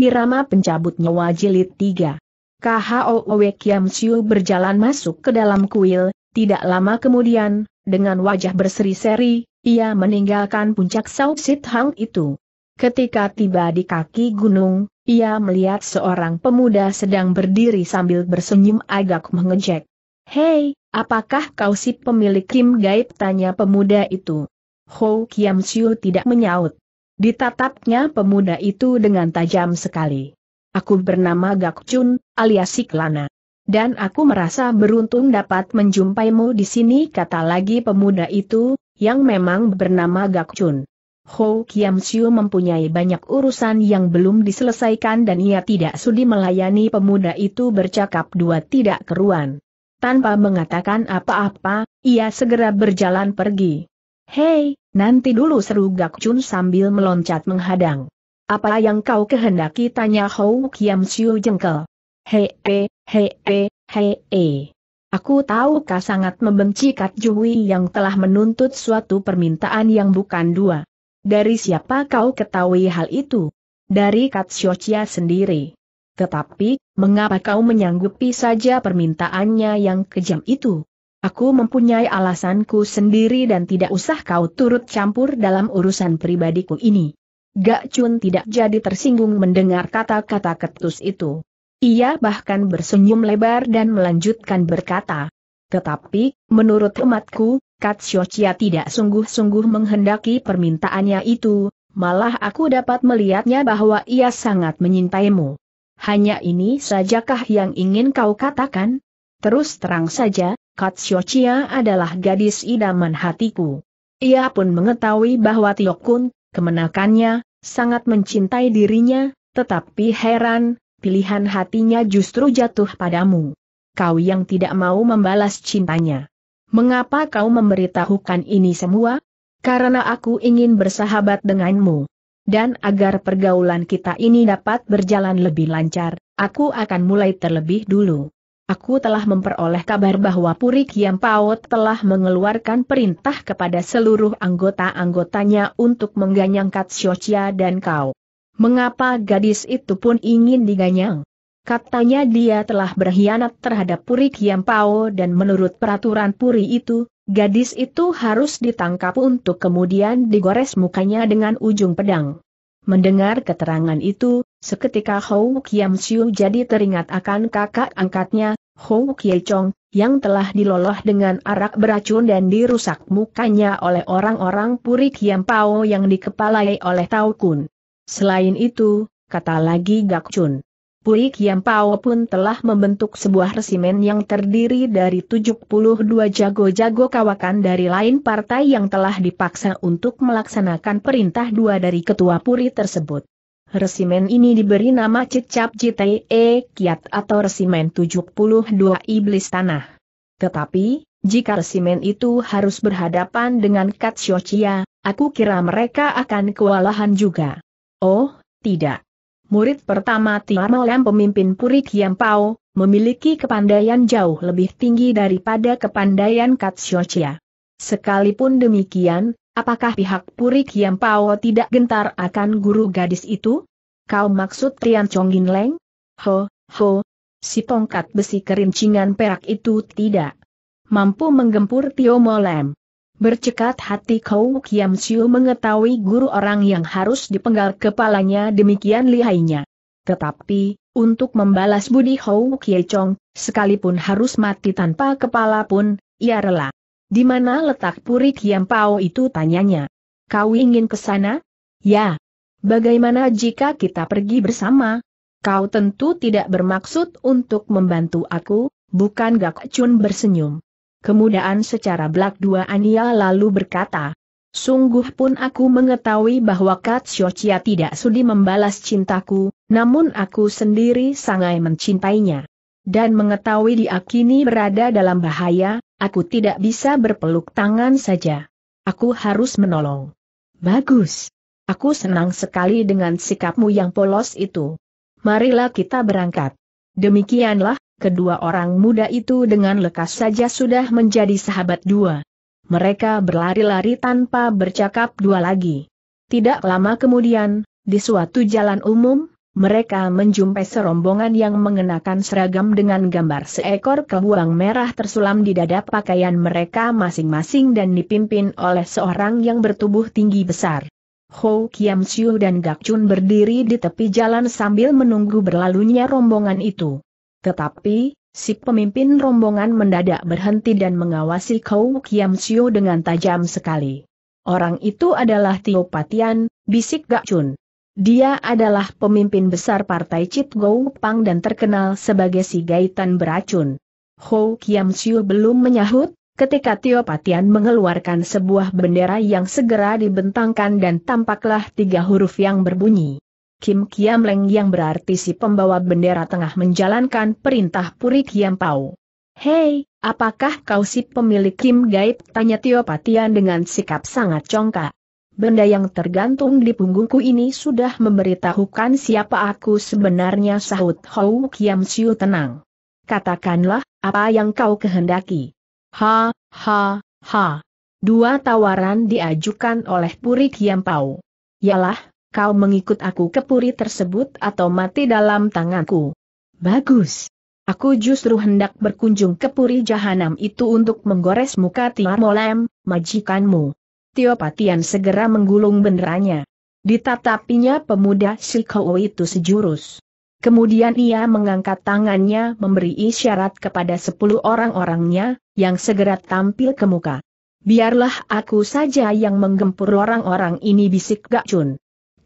Irama pencabut nyawa jilid 3. KHOW Kiam Siu berjalan masuk ke dalam kuil, tidak lama kemudian, dengan wajah berseri-seri, ia meninggalkan puncak Sao Sit Hang itu. Ketika tiba di kaki gunung, ia melihat seorang pemuda sedang berdiri sambil bersenyum agak mengejek. Hei, apakah kau si pemilik Kim Gaib? tanya pemuda itu. Ho Kiam Siu tidak menyaut. Ditatapnya pemuda itu dengan tajam sekali. Aku bernama Gak Chun, alias Siklana. Dan aku merasa beruntung dapat menjumpaimu di sini kata lagi pemuda itu, yang memang bernama Gak Chun. Ho Kiam Siu mempunyai banyak urusan yang belum diselesaikan dan ia tidak sudi melayani pemuda itu bercakap dua tidak keruan. Tanpa mengatakan apa-apa, ia segera berjalan pergi. Hei, Nanti dulu seru Gak Chun sambil meloncat menghadang. Apa yang kau kehendaki tanya Hou Kiam Siu jengkel. Hei, hei, hei, hei, hei. Aku tahu kau sangat membenci Kat Juwi yang telah menuntut suatu permintaan yang bukan dua. Dari siapa kau ketahui hal itu? Dari Kat Chia sendiri. Tetapi, mengapa kau menyanggupi saja permintaannya yang kejam itu? Aku mempunyai alasanku sendiri dan tidak usah kau turut campur dalam urusan pribadiku ini. Gak Chun tidak jadi tersinggung mendengar kata-kata ketus itu. Ia bahkan bersenyum lebar dan melanjutkan berkata. Tetapi, menurut umatku, Katsiochia tidak sungguh-sungguh menghendaki permintaannya itu, malah aku dapat melihatnya bahwa ia sangat menyintaimu. Hanya ini sajakah yang ingin kau katakan? Terus terang saja, Katsiochia adalah gadis idaman hatiku. Ia pun mengetahui bahwa Tio Kun, kemenakannya, sangat mencintai dirinya, tetapi heran, pilihan hatinya justru jatuh padamu. Kau yang tidak mau membalas cintanya. Mengapa kau memberitahukan ini semua? Karena aku ingin bersahabat denganmu. Dan agar pergaulan kita ini dapat berjalan lebih lancar, aku akan mulai terlebih dulu. Aku telah memperoleh kabar bahwa Puri Paut telah mengeluarkan perintah kepada seluruh anggota-anggotanya untuk mengganyang Katsiocia dan kau. Mengapa gadis itu pun ingin diganyang? Katanya dia telah berkhianat terhadap Puri Pao dan menurut peraturan Puri itu, gadis itu harus ditangkap untuk kemudian digores mukanya dengan ujung pedang. Mendengar keterangan itu, seketika Hou Kiam Siu jadi teringat akan kakak angkatnya, Hou Kiechong, yang telah diloloh dengan arak beracun dan dirusak mukanya oleh orang-orang Purik Kiam Pao yang dikepalai oleh Tao Kun. Selain itu, kata lagi Gak Chun. Puri Kiam Pao pun telah membentuk sebuah resimen yang terdiri dari 72 jago-jago kawakan dari lain partai yang telah dipaksa untuk melaksanakan perintah dua dari ketua Puri tersebut. Resimen ini diberi nama Cicap Jite e, Kiat atau Resimen 72 Iblis Tanah. Tetapi, jika resimen itu harus berhadapan dengan Katsiochia, aku kira mereka akan kewalahan juga. Oh, tidak. Murid pertama Tiamalem pemimpin Puri Pao memiliki kepandaian jauh lebih tinggi daripada kepandaian Katsiochia. Sekalipun demikian, Apakah pihak Puri Pao tidak gentar akan guru gadis itu? Kau maksud Tian Yin Leng? Ho, ho, si tongkat besi kerincingan perak itu tidak mampu menggempur Tio Molem. Bercekat hati Kau Kiam Siu mengetahui guru orang yang harus dipenggal kepalanya demikian lihainya. Tetapi, untuk membalas budi Hou Kie Chong, sekalipun harus mati tanpa kepala pun, ia rela. Di mana letak Puri Pao itu tanyanya? Kau ingin ke sana? Ya. Bagaimana jika kita pergi bersama? Kau tentu tidak bermaksud untuk membantu aku, bukan Gak Chun bersenyum. Kemudian secara belak dua Ania lalu berkata, Sungguh pun aku mengetahui bahwa Kat Katsiocia tidak sudi membalas cintaku, namun aku sendiri sangat mencintainya. Dan mengetahui dia kini berada dalam bahaya, Aku tidak bisa berpeluk tangan saja. Aku harus menolong. Bagus. Aku senang sekali dengan sikapmu yang polos itu. Marilah kita berangkat. Demikianlah, kedua orang muda itu dengan lekas saja sudah menjadi sahabat dua. Mereka berlari-lari tanpa bercakap dua lagi. Tidak lama kemudian, di suatu jalan umum, mereka menjumpai serombongan yang mengenakan seragam dengan gambar seekor kebuang merah tersulam di dada pakaian mereka masing-masing dan dipimpin oleh seorang yang bertubuh tinggi besar. Ho Kiam Siu dan Gak Chun berdiri di tepi jalan sambil menunggu berlalunya rombongan itu. Tetapi, si pemimpin rombongan mendadak berhenti dan mengawasi Ho Kiam Siu dengan tajam sekali. Orang itu adalah Tio Patian, bisik Gak Chun. Dia adalah pemimpin besar partai Chit Gou Pang dan terkenal sebagai si gaitan beracun. Ho Kiam Siu belum menyahut, ketika Tio Patian mengeluarkan sebuah bendera yang segera dibentangkan dan tampaklah tiga huruf yang berbunyi. Kim Kiam Leng yang berarti si pembawa bendera tengah menjalankan perintah Puri Kiam Pau. Hei, apakah kau si pemilik Kim Gaib? Tanya Tio Patian dengan sikap sangat congkak benda yang tergantung di punggungku ini sudah memberitahukan siapa aku sebenarnya sahut Hou Kiam Siu tenang. Katakanlah, apa yang kau kehendaki. Ha, ha, ha. Dua tawaran diajukan oleh Puri Kiam Pau. Yalah, kau mengikut aku ke puri tersebut atau mati dalam tanganku. Bagus. Aku justru hendak berkunjung ke puri jahanam itu untuk menggores muka Tiar Molem, majikanmu. Tio segera menggulung benderanya. Ditatapinya pemuda Shikowo itu sejurus. Kemudian ia mengangkat tangannya memberi isyarat kepada sepuluh orang-orangnya, yang segera tampil ke muka. Biarlah aku saja yang menggempur orang-orang ini bisik Gakchun.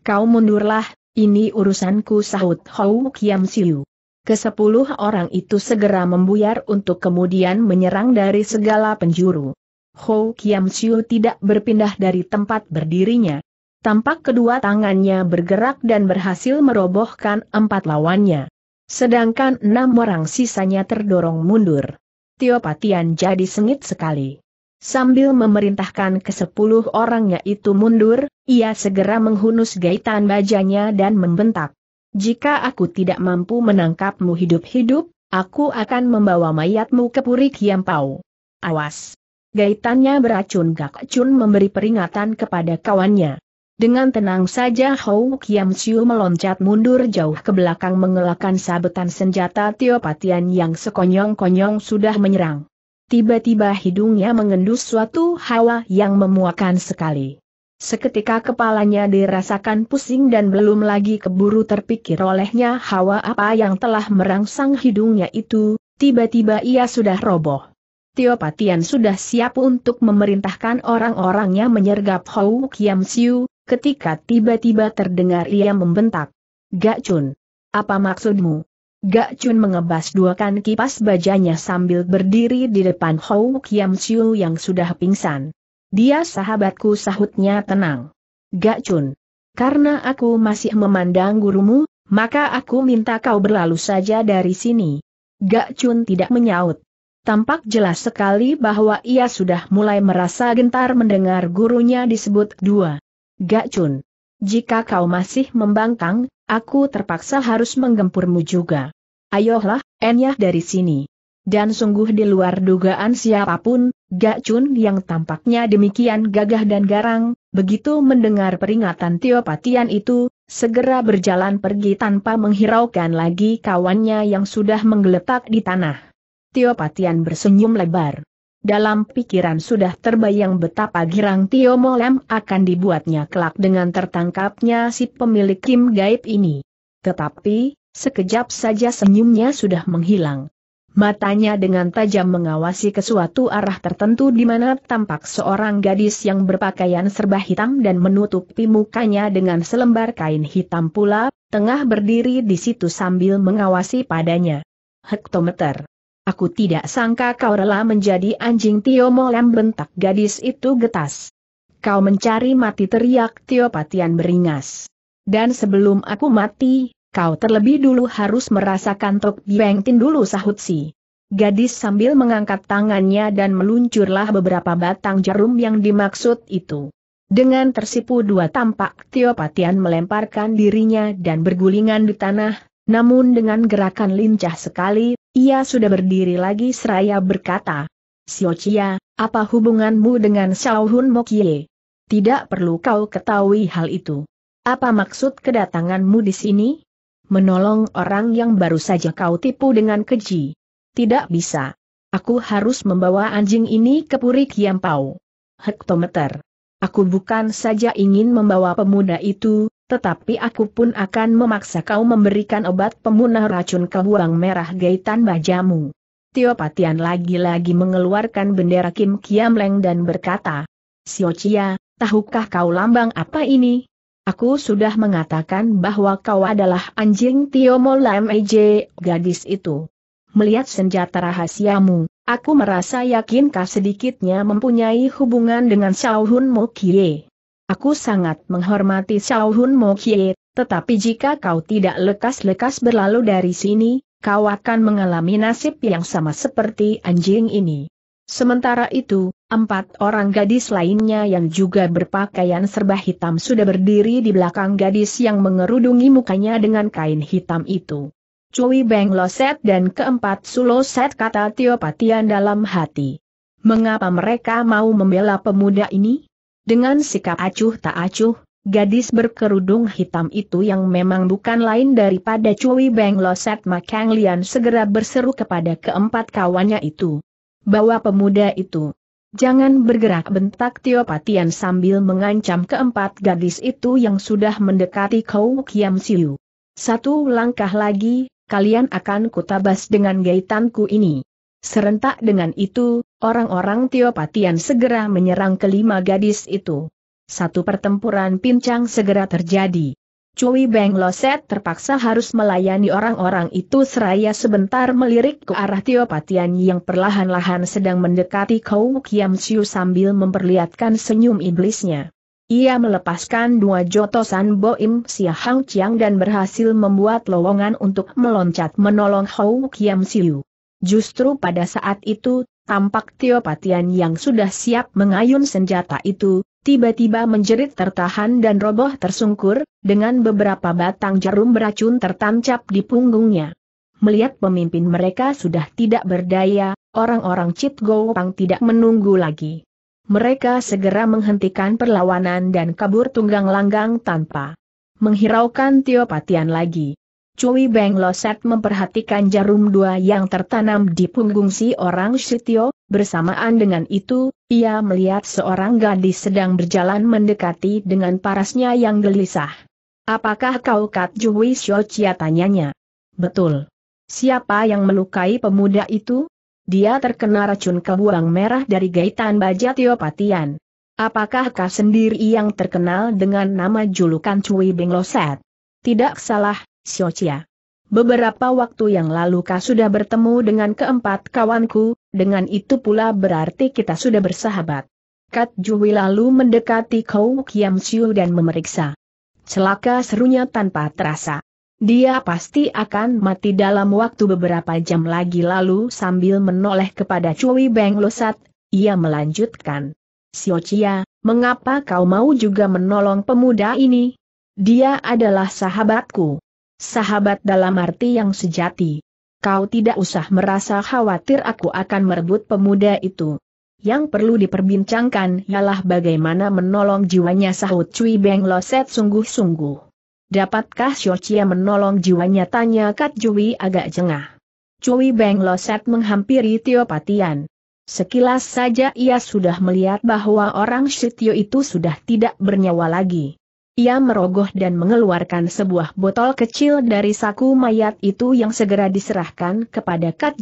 Kau mundurlah, ini urusanku sahut Hou Kiam Siu. Kesepuluh orang itu segera membuyar untuk kemudian menyerang dari segala penjuru. Ho Kiam Chiu tidak berpindah dari tempat berdirinya. Tampak kedua tangannya bergerak dan berhasil merobohkan empat lawannya. Sedangkan enam orang sisanya terdorong mundur. Tio Patian jadi sengit sekali. Sambil memerintahkan ke sepuluh orangnya itu mundur, ia segera menghunus gaitan bajanya dan membentak. Jika aku tidak mampu menangkapmu hidup-hidup, aku akan membawa mayatmu ke Puri Kiampau. Awas! Gaitannya beracun Gak Chun memberi peringatan kepada kawannya. Dengan tenang saja Hou Kiam Siu meloncat mundur jauh ke belakang mengelakkan sabetan senjata Tio Patian yang sekonyong-konyong sudah menyerang. Tiba-tiba hidungnya mengendus suatu hawa yang memuakan sekali. Seketika kepalanya dirasakan pusing dan belum lagi keburu terpikir olehnya hawa apa yang telah merangsang hidungnya itu, tiba-tiba ia sudah roboh. Tio sudah siap untuk memerintahkan orang-orangnya menyergap Hou Kiam Siu, ketika tiba-tiba terdengar ia membentak. Gak Chun. Apa maksudmu? Gak Chun mengebas duakan kipas bajanya sambil berdiri di depan Hou Kiam Siu yang sudah pingsan. Dia sahabatku sahutnya tenang. Gak Chun. Karena aku masih memandang gurumu, maka aku minta kau berlalu saja dari sini. Gak Chun tidak menyaut. Tampak jelas sekali bahwa ia sudah mulai merasa gentar mendengar gurunya disebut dua. Gacun. Jika kau masih membangkang, aku terpaksa harus menggempurmu juga. Ayolah, enyah dari sini. Dan sungguh di luar dugaan siapapun, Gacun yang tampaknya demikian gagah dan garang, begitu mendengar peringatan Tiopatian itu, segera berjalan pergi tanpa menghiraukan lagi kawannya yang sudah menggeletak di tanah. Tio Patian bersenyum lebar. Dalam pikiran sudah terbayang betapa girang Tio Molem akan dibuatnya kelak dengan tertangkapnya si pemilik Kim Gaib ini. Tetapi, sekejap saja senyumnya sudah menghilang. Matanya dengan tajam mengawasi ke suatu arah tertentu di mana tampak seorang gadis yang berpakaian serba hitam dan menutupi mukanya dengan selembar kain hitam pula, tengah berdiri di situ sambil mengawasi padanya. Hektometer Aku tidak sangka kau rela menjadi anjing Tio Molem bentak gadis itu getas. Kau mencari mati teriak Tio Patian beringas. Dan sebelum aku mati, kau terlebih dulu harus merasakan Tok Bieng Tin dulu sahut si. Gadis sambil mengangkat tangannya dan meluncurlah beberapa batang jarum yang dimaksud itu. Dengan tersipu dua tampak Tio Patian melemparkan dirinya dan bergulingan di tanah, namun dengan gerakan lincah sekali, ia sudah berdiri lagi seraya berkata, Siocia, apa hubunganmu dengan Shaohun Mokye? Tidak perlu kau ketahui hal itu. Apa maksud kedatanganmu di sini? Menolong orang yang baru saja kau tipu dengan keji. Tidak bisa. Aku harus membawa anjing ini ke Puri Kiampau. Hektometer. Aku bukan saja ingin membawa pemuda itu, tetapi aku pun akan memaksa kau memberikan obat pemunah racun ke buang merah gaitan bajamu. Tio Patian lagi-lagi mengeluarkan bendera Kim Kiamleng dan berkata, Siocia, tahukah kau lambang apa ini? Aku sudah mengatakan bahwa kau adalah anjing Tio Molam gadis itu. Melihat senjata rahasiamu, aku merasa yakin kau sedikitnya mempunyai hubungan dengan Mo Mokie. Aku sangat menghormati Xiao Hun Mo Kie, tetapi jika kau tidak lekas-lekas berlalu dari sini, kau akan mengalami nasib yang sama seperti anjing ini. Sementara itu, empat orang gadis lainnya yang juga berpakaian serba hitam sudah berdiri di belakang gadis yang mengerudungi mukanya dengan kain hitam itu. Cui Beng Loset dan keempat Set kata Tio Patian dalam hati. Mengapa mereka mau membela pemuda ini? Dengan sikap acuh tak acuh, gadis berkerudung hitam itu yang memang bukan lain daripada Cui Beng Loset Makang Lian segera berseru kepada keempat kawannya itu. Bawa pemuda itu. Jangan bergerak bentak Tio Patian sambil mengancam keempat gadis itu yang sudah mendekati Kou Kiam Siu. Satu langkah lagi, kalian akan kutabas dengan gaitanku ini. Serentak dengan itu, orang-orang Tiopatian segera menyerang kelima gadis itu. Satu pertempuran pincang segera terjadi. Cui Beng Loset terpaksa harus melayani orang-orang itu seraya sebentar melirik ke arah Tiopatian yang perlahan-lahan sedang mendekati Kau Kiam Siu sambil memperlihatkan senyum iblisnya. Ia melepaskan dua jotosan Boim Sia Hang Chiang dan berhasil membuat lowongan untuk meloncat menolong Hou Kiam Siu. Justru pada saat itu, tampak Tio Patian yang sudah siap mengayun senjata itu, tiba-tiba menjerit tertahan dan roboh tersungkur, dengan beberapa batang jarum beracun tertancap di punggungnya. Melihat pemimpin mereka sudah tidak berdaya, orang-orang Cit Gopang tidak menunggu lagi. Mereka segera menghentikan perlawanan dan kabur tunggang langgang tanpa menghiraukan Tio Patian lagi. Cui Beng Loset memperhatikan jarum dua yang tertanam di punggung si orang Sitio, bersamaan dengan itu, ia melihat seorang gadis sedang berjalan mendekati dengan parasnya yang gelisah. Apakah kau Kat Jui Shio? tanyanya? Betul. Siapa yang melukai pemuda itu? Dia terkena racun kebuang merah dari gaitan baja Tiopatian. Apakah kau sendiri yang terkenal dengan nama julukan Cui Beng Loset? Tidak salah, Xiochia. Beberapa waktu yang lalu kau sudah bertemu dengan keempat kawanku, dengan itu pula berarti kita sudah bersahabat. Kat Juhui lalu mendekati Kou Kiam Siu dan memeriksa. Celaka serunya tanpa terasa. Dia pasti akan mati dalam waktu beberapa jam lagi lalu sambil menoleh kepada Cui Beng Losat, ia melanjutkan. Siochia, mengapa kau mau juga menolong pemuda ini? Dia adalah sahabatku. Sahabat dalam arti yang sejati. Kau tidak usah merasa khawatir aku akan merebut pemuda itu. Yang perlu diperbincangkan ialah bagaimana menolong jiwanya sahut Cui Beng Loset sungguh-sungguh. Dapatkah Xiao Chia menolong jiwanya tanya Kat Jui agak jengah. Cui Beng Loset menghampiri Tio Patian. Sekilas saja ia sudah melihat bahwa orang Shitio itu sudah tidak bernyawa lagi. Ia merogoh dan mengeluarkan sebuah botol kecil dari saku mayat itu yang segera diserahkan kepada Kat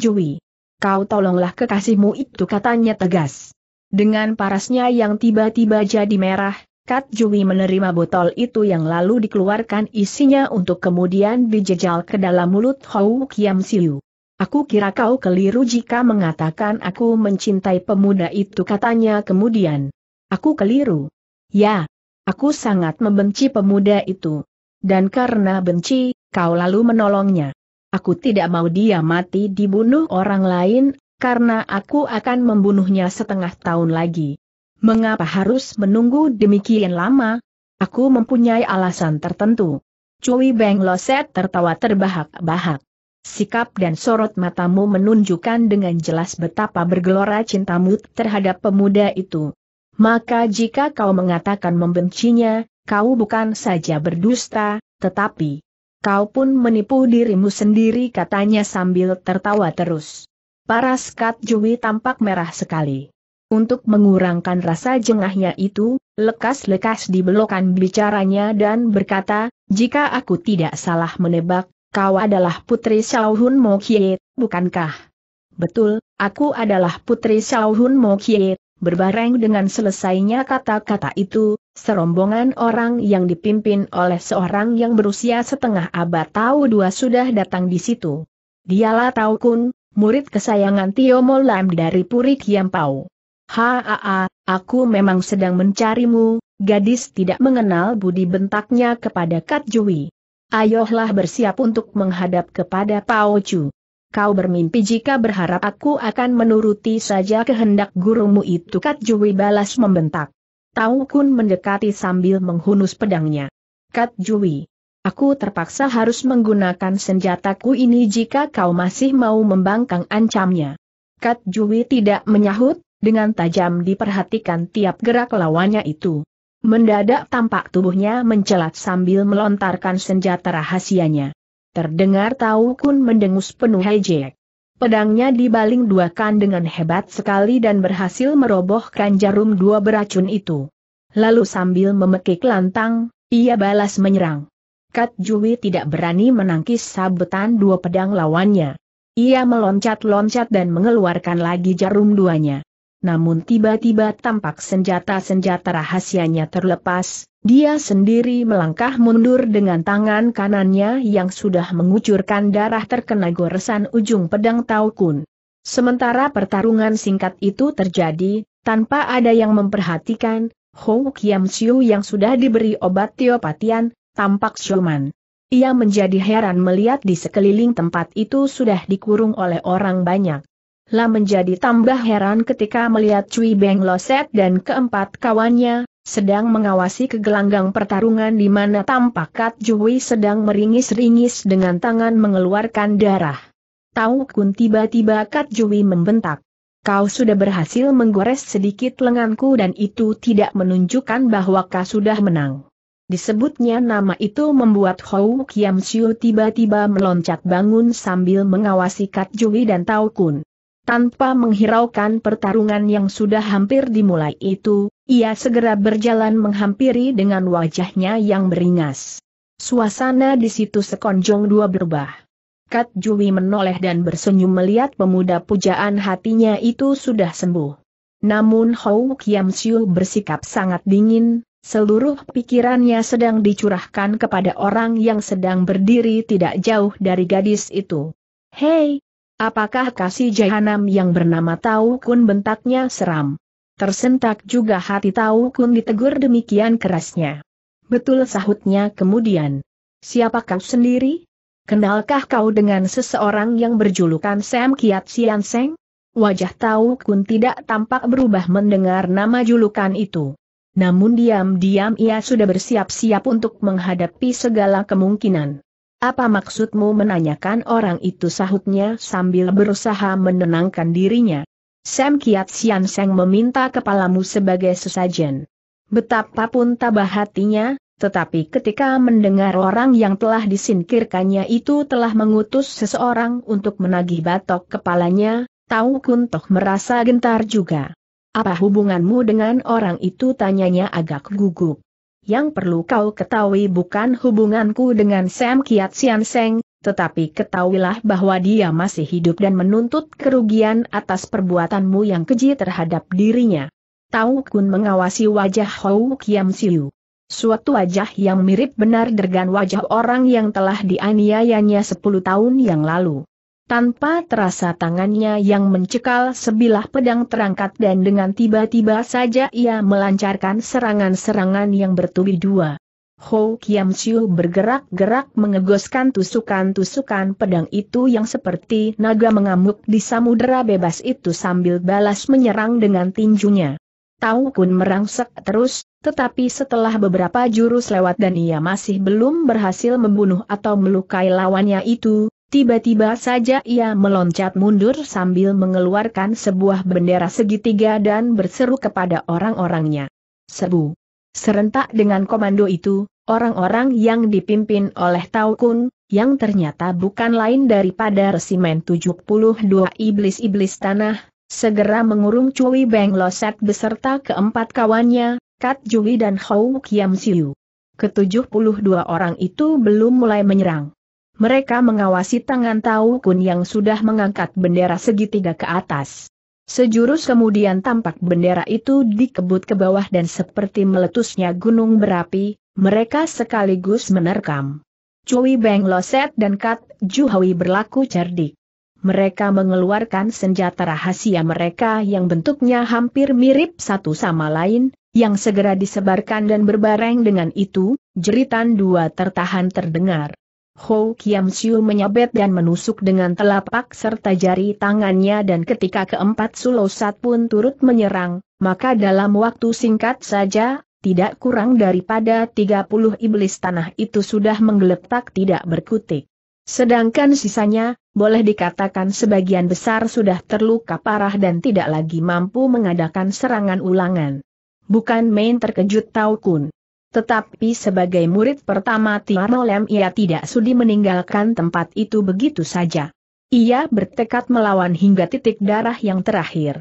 Kau tolonglah kekasihmu itu katanya tegas. Dengan parasnya yang tiba-tiba jadi merah, Kat menerima botol itu yang lalu dikeluarkan isinya untuk kemudian dijejal ke dalam mulut Hou Kiam Siu. Aku kira kau keliru jika mengatakan aku mencintai pemuda itu katanya kemudian. Aku keliru. Ya, Aku sangat membenci pemuda itu. Dan karena benci, kau lalu menolongnya. Aku tidak mau dia mati dibunuh orang lain, karena aku akan membunuhnya setengah tahun lagi. Mengapa harus menunggu demikian lama? Aku mempunyai alasan tertentu. Cui Beng Loset tertawa terbahak-bahak. Sikap dan sorot matamu menunjukkan dengan jelas betapa bergelora cintamu terhadap pemuda itu. Maka jika kau mengatakan membencinya, kau bukan saja berdusta, tetapi kau pun menipu dirimu sendiri katanya sambil tertawa terus. Para skat Jui tampak merah sekali. Untuk mengurangkan rasa jengahnya itu, lekas-lekas dibelokan bicaranya dan berkata, jika aku tidak salah menebak, kau adalah putri Shaohun Mokie, bukankah? Betul, aku adalah putri Shaohun Mokie, Berbareng dengan selesainya kata-kata itu, serombongan orang yang dipimpin oleh seorang yang berusia setengah abad tahu dua sudah datang di situ. Dialah tahu Kun, murid kesayangan Tio Molam dari Puri Kiampau. Haa, aku memang sedang mencarimu, gadis tidak mengenal budi bentaknya kepada Kat Jui. Ayolah bersiap untuk menghadap kepada Pao Chu. Kau bermimpi jika berharap aku akan menuruti saja kehendak gurumu itu Kat Jui balas membentak. Tau Kun mendekati sambil menghunus pedangnya. Kat Jui. Aku terpaksa harus menggunakan senjataku ini jika kau masih mau membangkang ancamnya. Kat Jui tidak menyahut, dengan tajam diperhatikan tiap gerak lawannya itu. Mendadak tampak tubuhnya mencelat sambil melontarkan senjata rahasianya. Terdengar tahu Kun mendengus penuh hejek. Pedangnya dibaling duakan dengan hebat sekali dan berhasil merobohkan jarum dua beracun itu. Lalu sambil memekik lantang, ia balas menyerang. Kat Jui tidak berani menangkis sabetan dua pedang lawannya. Ia meloncat-loncat dan mengeluarkan lagi jarum duanya namun tiba-tiba tampak senjata-senjata rahasianya terlepas, dia sendiri melangkah mundur dengan tangan kanannya yang sudah mengucurkan darah terkena goresan ujung pedang Taukun. Sementara pertarungan singkat itu terjadi, tanpa ada yang memperhatikan, Hong Kiam Siu yang sudah diberi obat teopatian, tampak sioman. Ia menjadi heran melihat di sekeliling tempat itu sudah dikurung oleh orang banyak. Lah menjadi tambah heran ketika melihat Cui Beng Loset dan keempat kawannya, sedang mengawasi kegelanggang pertarungan di mana tampak Kat Jui sedang meringis-ringis dengan tangan mengeluarkan darah. Tahu kun tiba-tiba Kat Jui membentak. Kau sudah berhasil menggores sedikit lenganku dan itu tidak menunjukkan bahwa kau sudah menang. Disebutnya nama itu membuat Hou Kiam Siu tiba-tiba meloncat bangun sambil mengawasi Kat Jui dan Tau Kun. Tanpa menghiraukan pertarungan yang sudah hampir dimulai itu, ia segera berjalan menghampiri dengan wajahnya yang beringas. Suasana di situ sekonjong dua berubah. Kat Jui menoleh dan bersenyum melihat pemuda pujaan hatinya itu sudah sembuh. Namun Hou Kiam Siu bersikap sangat dingin, seluruh pikirannya sedang dicurahkan kepada orang yang sedang berdiri tidak jauh dari gadis itu. Hei, Apakah kasih jahanam yang bernama Tau Kun bentaknya seram? Tersentak juga hati Tau Kun ditegur demikian kerasnya. Betul sahutnya kemudian. Siapa kau sendiri? Kenalkah kau dengan seseorang yang berjulukan Sam Kiat Sian Seng? Wajah Tau Kun tidak tampak berubah mendengar nama julukan itu. Namun diam-diam ia sudah bersiap-siap untuk menghadapi segala kemungkinan. Apa maksudmu menanyakan orang itu sahutnya sambil berusaha menenangkan dirinya? Sam Kiat Sian Seng meminta kepalamu sebagai sesajen. Betapapun tabah hatinya, tetapi ketika mendengar orang yang telah disingkirkannya itu telah mengutus seseorang untuk menagih batok kepalanya, Tahu Toh merasa gentar juga. Apa hubunganmu dengan orang itu tanyanya agak gugup. Yang perlu kau ketahui bukan hubunganku dengan Sam Kiat Sian Seng, tetapi ketahuilah bahwa dia masih hidup dan menuntut kerugian atas perbuatanmu yang keji terhadap dirinya. Tau Kun mengawasi wajah Hou Kiam Siu. Suatu wajah yang mirip benar dengan wajah orang yang telah dianiayanya 10 tahun yang lalu. Tanpa terasa tangannya yang mencekal sebilah pedang terangkat dan dengan tiba-tiba saja ia melancarkan serangan-serangan yang bertubi dua. Ho Kiam Siu bergerak-gerak mengegoskan tusukan-tusukan pedang itu yang seperti naga mengamuk di samudera bebas itu sambil balas menyerang dengan tinjunya. Tau Kun merangsek terus, tetapi setelah beberapa jurus lewat dan ia masih belum berhasil membunuh atau melukai lawannya itu, Tiba-tiba saja ia meloncat mundur sambil mengeluarkan sebuah bendera segitiga dan berseru kepada orang-orangnya. Sebu. Serentak dengan komando itu, orang-orang yang dipimpin oleh Taukun, yang ternyata bukan lain daripada resimen 72 iblis-iblis tanah, segera mengurung Cui Beng Loset beserta keempat kawannya, Kat Juli dan Hou Kiam Siu. Ketujuh puluh dua orang itu belum mulai menyerang. Mereka mengawasi tangan Tau Kun yang sudah mengangkat bendera segitiga ke atas. Sejurus kemudian tampak bendera itu dikebut ke bawah dan seperti meletusnya gunung berapi, mereka sekaligus menerkam. Cui Beng Loset dan Kat Juhawi berlaku cerdik. Mereka mengeluarkan senjata rahasia mereka yang bentuknya hampir mirip satu sama lain, yang segera disebarkan dan berbareng dengan itu, jeritan dua tertahan terdengar. Ho Kiam Siu menyabet dan menusuk dengan telapak serta jari tangannya dan ketika keempat Sulosat pun turut menyerang, maka dalam waktu singkat saja, tidak kurang daripada 30 iblis tanah itu sudah menggeletak tidak berkutik. Sedangkan sisanya, boleh dikatakan sebagian besar sudah terluka parah dan tidak lagi mampu mengadakan serangan ulangan. Bukan main terkejut Tau Kun. Tetapi sebagai murid pertama Tiarolem ia tidak sudi meninggalkan tempat itu begitu saja. Ia bertekad melawan hingga titik darah yang terakhir.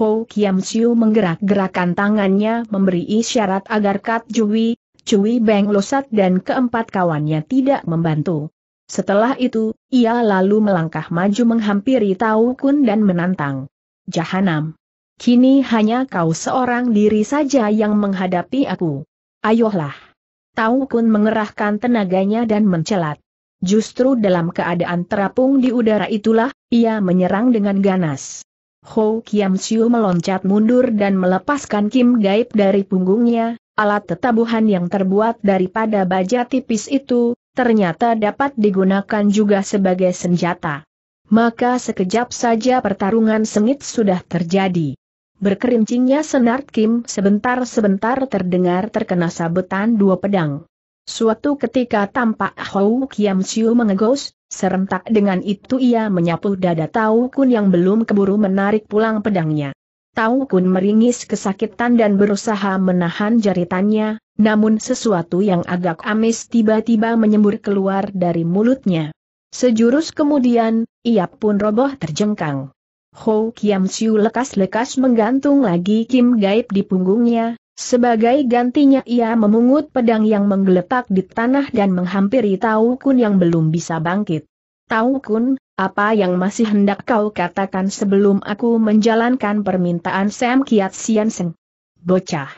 Ho Kiam Siu menggerak-gerakan tangannya memberi isyarat agar Kat Jui, Cui Beng Losat dan keempat kawannya tidak membantu. Setelah itu, ia lalu melangkah maju menghampiri Tau Kun dan menantang. Jahanam. Kini hanya kau seorang diri saja yang menghadapi aku. Ayolah. Tau Kun mengerahkan tenaganya dan mencelat. Justru dalam keadaan terapung di udara itulah, ia menyerang dengan ganas. Ho Kiam Siu meloncat mundur dan melepaskan Kim Gaib dari punggungnya, alat tetabuhan yang terbuat daripada baja tipis itu, ternyata dapat digunakan juga sebagai senjata. Maka sekejap saja pertarungan sengit sudah terjadi. Berkerincingnya senar Kim sebentar-sebentar terdengar terkena sabetan dua pedang. Suatu ketika tampak Hou Kiam Siu mengegos, serentak dengan itu ia menyapu dada Tau Kun yang belum keburu menarik pulang pedangnya. Tau Kun meringis kesakitan dan berusaha menahan jaritannya, namun sesuatu yang agak amis tiba-tiba menyembur keluar dari mulutnya. Sejurus kemudian, ia pun roboh terjengkang. Ho Kiam Siu lekas-lekas menggantung lagi Kim Gaib di punggungnya, sebagai gantinya ia memungut pedang yang menggeletak di tanah dan menghampiri Tau Kun yang belum bisa bangkit. Tau Kun, apa yang masih hendak kau katakan sebelum aku menjalankan permintaan Sam Kiat Sian Seng? Bocah.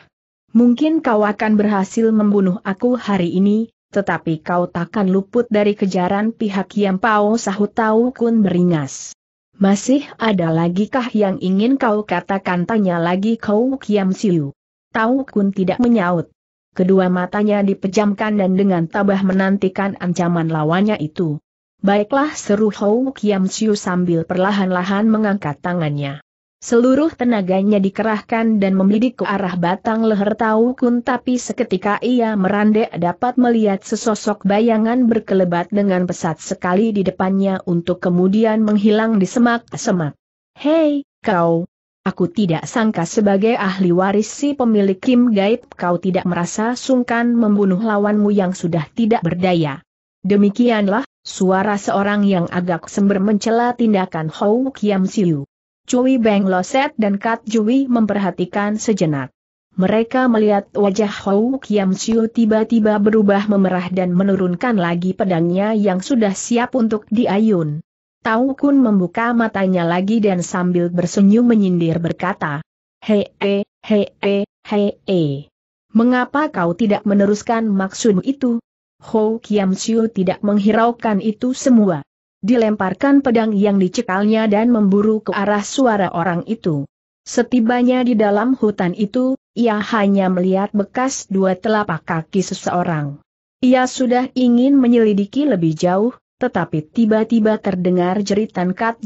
Mungkin kau akan berhasil membunuh aku hari ini, tetapi kau takkan luput dari kejaran pihak Yam Pao sahut Tau Kun beringas. Masih ada lagi kah yang ingin kau katakan tanya lagi kau Kiam Siu? Tau Kun tidak menyaut. Kedua matanya dipejamkan dan dengan tabah menantikan ancaman lawannya itu. Baiklah seru Hou Kiam Siu sambil perlahan-lahan mengangkat tangannya. Seluruh tenaganya dikerahkan dan membidik ke arah batang leher tahu Kun tapi seketika ia merandek dapat melihat sesosok bayangan berkelebat dengan pesat sekali di depannya untuk kemudian menghilang di semak-semak. Hei, kau! Aku tidak sangka sebagai ahli waris si pemilik Kim Gaib kau tidak merasa sungkan membunuh lawanmu yang sudah tidak berdaya. Demikianlah, suara seorang yang agak sember mencela tindakan Hou Kiam Siu. Cui Beng Loset dan Kat Jui memperhatikan sejenak. Mereka melihat wajah Hou Kiam Siu tiba-tiba berubah memerah dan menurunkan lagi pedangnya yang sudah siap untuk diayun. Tau Kun membuka matanya lagi dan sambil bersenyum menyindir berkata, Hei, e, hei, e, hei, hei, hei. Mengapa kau tidak meneruskan maksud itu? Hou Kiam Siu tidak menghiraukan itu semua dilemparkan pedang yang dicekalnya dan memburu ke arah suara orang itu. Setibanya di dalam hutan itu, ia hanya melihat bekas dua telapak kaki seseorang. Ia sudah ingin menyelidiki lebih jauh, tetapi tiba-tiba terdengar jeritan Kat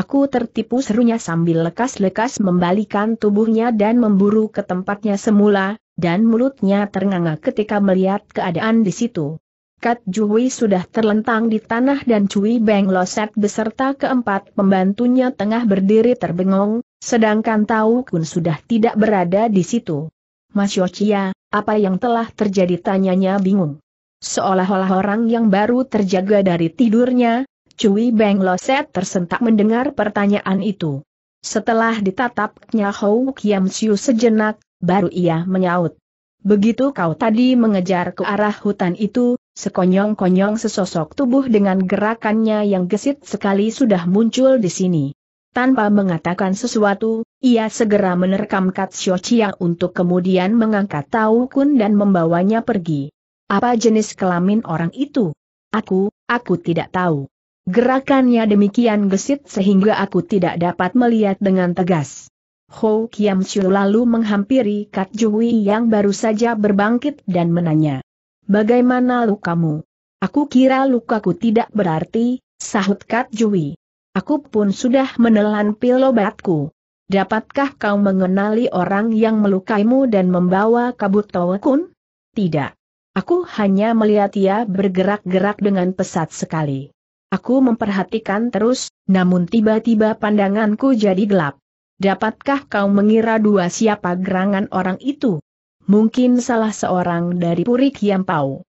Aku tertipu serunya sambil lekas-lekas membalikan tubuhnya dan memburu ke tempatnya semula, dan mulutnya ternganga ketika melihat keadaan di situ. Kat Juhui sudah terlentang di tanah dan Cui Beng Loset beserta keempat pembantunya tengah berdiri terbengong, sedangkan Tau Kun sudah tidak berada di situ. Mas Yochia, apa yang telah terjadi tanyanya bingung. Seolah-olah orang yang baru terjaga dari tidurnya, Cui Beng Loset tersentak mendengar pertanyaan itu. Setelah ditatapnya Hou Kiam Siu sejenak, baru ia menyaut. Begitu kau tadi mengejar ke arah hutan itu, Sekonyong-konyong sesosok tubuh dengan gerakannya yang gesit sekali sudah muncul di sini. Tanpa mengatakan sesuatu, ia segera menerkam Kat Chia untuk kemudian mengangkat Tau Kun dan membawanya pergi. Apa jenis kelamin orang itu? Aku, aku tidak tahu. Gerakannya demikian gesit sehingga aku tidak dapat melihat dengan tegas. Ho Kiam lalu menghampiri Kat Jui yang baru saja berbangkit dan menanya. Bagaimana lukamu? Aku kira lukaku tidak berarti, sahut Kat Jui. Aku pun sudah menelan pil obatku. Dapatkah kau mengenali orang yang melukaimu dan membawa kabut Towekun? Tidak. Aku hanya melihat ia bergerak-gerak dengan pesat sekali. Aku memperhatikan terus, namun tiba-tiba pandanganku jadi gelap. Dapatkah kau mengira dua siapa gerangan orang itu? mungkin salah seorang dari Puri Kiam Pau.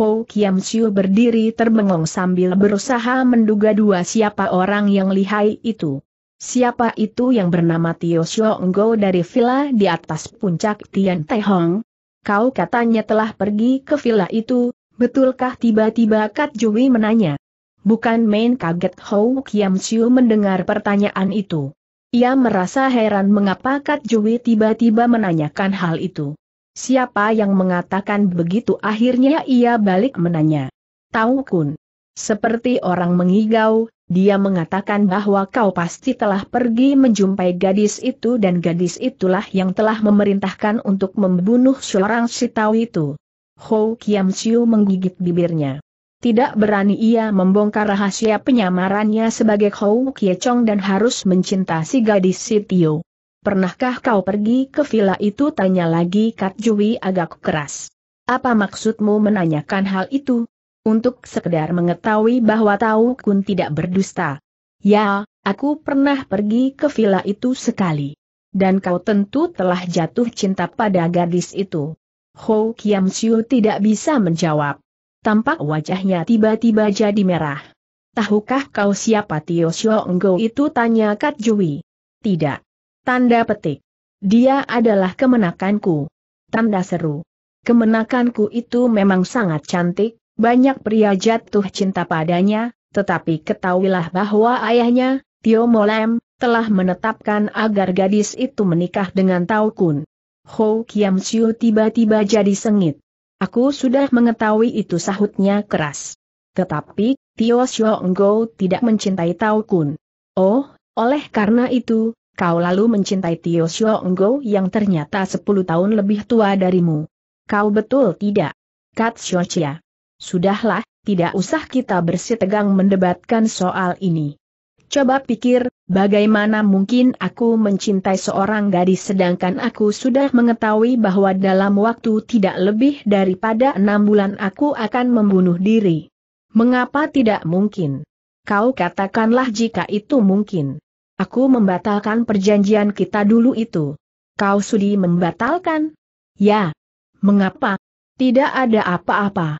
Ho Kiam Siu berdiri terbengong sambil berusaha menduga dua siapa orang yang lihai itu. Siapa itu yang bernama Tio Ngo dari villa di atas puncak Tian Te Hong? Kau katanya telah pergi ke villa itu, betulkah tiba-tiba Kat Jui menanya? Bukan main kaget Ho Kiam Siu mendengar pertanyaan itu. Ia merasa heran mengapa Kat Jui tiba-tiba menanyakan hal itu. Siapa yang mengatakan begitu akhirnya ia balik menanya. Tahu kun. Seperti orang mengigau, dia mengatakan bahwa kau pasti telah pergi menjumpai gadis itu dan gadis itulah yang telah memerintahkan untuk membunuh seorang sitau itu. Ho Kiam Siu menggigit bibirnya. Tidak berani ia membongkar rahasia penyamarannya sebagai Hou Kie dan harus mencinta si gadis Sitio. Pernahkah kau pergi ke villa itu? Tanya lagi Kat Jui agak keras. Apa maksudmu menanyakan hal itu? Untuk sekedar mengetahui bahwa tahu Kun tidak berdusta. Ya, aku pernah pergi ke villa itu sekali. Dan kau tentu telah jatuh cinta pada gadis itu. Ho Kiam Siu tidak bisa menjawab. Tampak wajahnya tiba-tiba jadi merah. Tahukah kau siapa Tio Siu Enggo itu? Tanya Kat Jui. Tidak. Tanda petik. Dia adalah kemenakanku. Tanda seru. Kemenakanku itu memang sangat cantik, banyak pria jatuh cinta padanya, tetapi ketahuilah bahwa ayahnya, Tio Molem, telah menetapkan agar gadis itu menikah dengan Tao Kun. Ho Kiam Siu tiba-tiba jadi sengit. Aku sudah mengetahui itu sahutnya keras. Tetapi, Tio Xiong Go tidak mencintai Tao Kun. Oh, oleh karena itu, Kau lalu mencintai Tio Shuo Enggo yang ternyata 10 tahun lebih tua darimu. Kau betul tidak? Kat Chia. Sudahlah, tidak usah kita bersitegang mendebatkan soal ini. Coba pikir, bagaimana mungkin aku mencintai seorang gadis sedangkan aku sudah mengetahui bahwa dalam waktu tidak lebih daripada enam bulan aku akan membunuh diri. Mengapa tidak mungkin? Kau katakanlah jika itu mungkin. Aku membatalkan perjanjian kita dulu itu. Kau sudi membatalkan? Ya. Mengapa? Tidak ada apa-apa.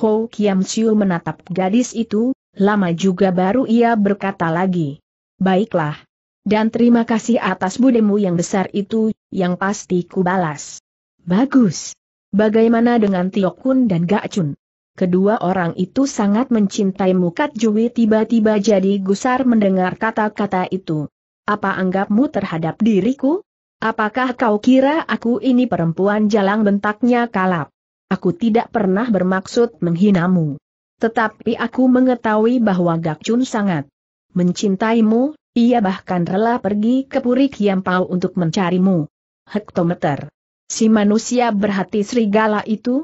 Ho Kiam Siu menatap gadis itu, lama juga baru ia berkata lagi. Baiklah. Dan terima kasih atas budemu yang besar itu, yang pasti ku balas. Bagus. Bagaimana dengan Tiokun dan Gak Chun? Kedua orang itu sangat mencintai Mukat Jui tiba-tiba jadi gusar mendengar kata-kata itu. Apa anggapmu terhadap diriku? Apakah kau kira aku ini perempuan jalang bentaknya kalap? Aku tidak pernah bermaksud menghinamu. Tetapi aku mengetahui bahwa Gak Gakchun sangat mencintaimu, ia bahkan rela pergi ke Puri Kiampau untuk mencarimu. Hektometer. Si manusia berhati serigala itu,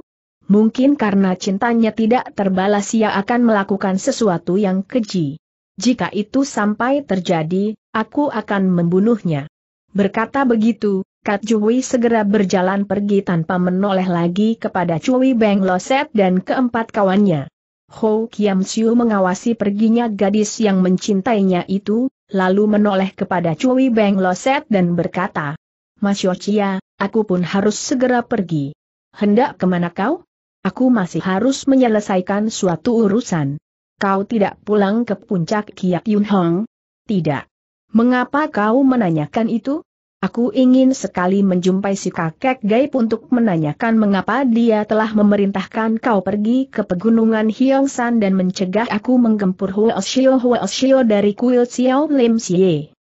Mungkin karena cintanya tidak terbalas ia akan melakukan sesuatu yang keji. Jika itu sampai terjadi, aku akan membunuhnya. Berkata begitu, Kat Jui segera berjalan pergi tanpa menoleh lagi kepada Cui Beng Loset dan keempat kawannya. Ho Kiam Siu mengawasi perginya gadis yang mencintainya itu, lalu menoleh kepada Cui Beng Loset dan berkata, Mas Yochia, aku pun harus segera pergi. Hendak kemana kau? Aku masih harus menyelesaikan suatu urusan. Kau tidak pulang ke puncak Kiat Yun Hong? Tidak. Mengapa kau menanyakan itu? Aku ingin sekali menjumpai si kakek gaib untuk menanyakan mengapa dia telah memerintahkan kau pergi ke pegunungan San dan mencegah aku menggempur Hua Huoshio dari kuil Xiao Lim Xie.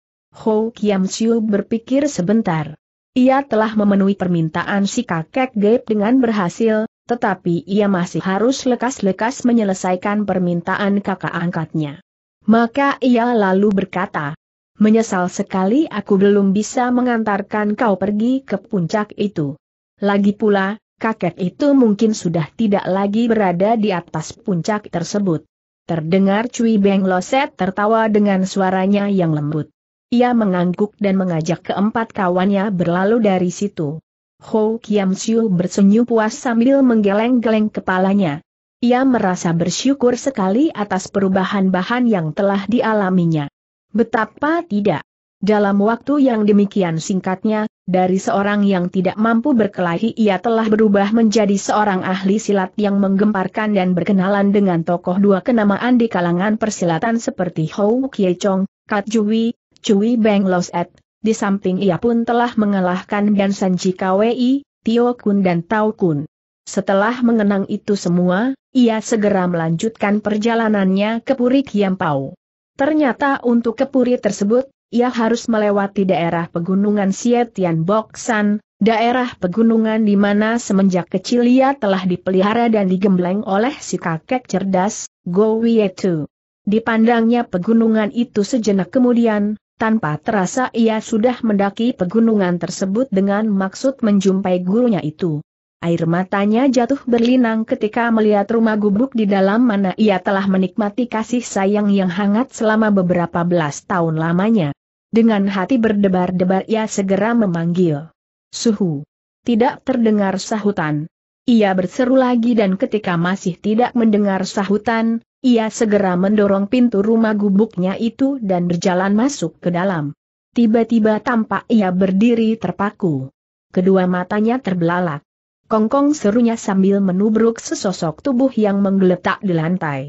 Ho Kiam Siu berpikir sebentar. Ia telah memenuhi permintaan si kakek gaib dengan berhasil, tetapi ia masih harus lekas-lekas menyelesaikan permintaan kakak angkatnya. Maka ia lalu berkata, Menyesal sekali aku belum bisa mengantarkan kau pergi ke puncak itu. Lagi pula, kakek itu mungkin sudah tidak lagi berada di atas puncak tersebut. Terdengar Cui Beng Loset tertawa dengan suaranya yang lembut. Ia mengangguk dan mengajak keempat kawannya berlalu dari situ. Ho Kiam Siu bersenyum puas sambil menggeleng-geleng kepalanya. Ia merasa bersyukur sekali atas perubahan bahan yang telah dialaminya. Betapa tidak. Dalam waktu yang demikian singkatnya, dari seorang yang tidak mampu berkelahi ia telah berubah menjadi seorang ahli silat yang menggemparkan dan berkenalan dengan tokoh dua kenamaan di kalangan persilatan seperti Hou Kie Chong, Kat Jui, Chui Beng Los Et, di samping ia pun telah mengalahkan Gan Sanji Kwei, Tio Kun dan Tao Kun. Setelah mengenang itu semua, ia segera melanjutkan perjalanannya ke Puri Pau. Ternyata untuk ke Puri tersebut, ia harus melewati daerah pegunungan Sietian Boksan, daerah pegunungan di mana semenjak kecil ia telah dipelihara dan digembleng oleh si kakek cerdas, Go Wietu. Dipandangnya pegunungan itu sejenak kemudian, tanpa terasa ia sudah mendaki pegunungan tersebut dengan maksud menjumpai gurunya itu. Air matanya jatuh berlinang ketika melihat rumah gubuk di dalam mana ia telah menikmati kasih sayang yang hangat selama beberapa belas tahun lamanya. Dengan hati berdebar-debar ia segera memanggil. Suhu. Tidak terdengar sahutan. Ia berseru lagi dan ketika masih tidak mendengar sahutan, ia segera mendorong pintu rumah gubuknya itu dan berjalan masuk ke dalam. Tiba-tiba tampak ia berdiri terpaku. Kedua matanya terbelalak. Kongkong serunya sambil menubruk sesosok tubuh yang menggeletak di lantai.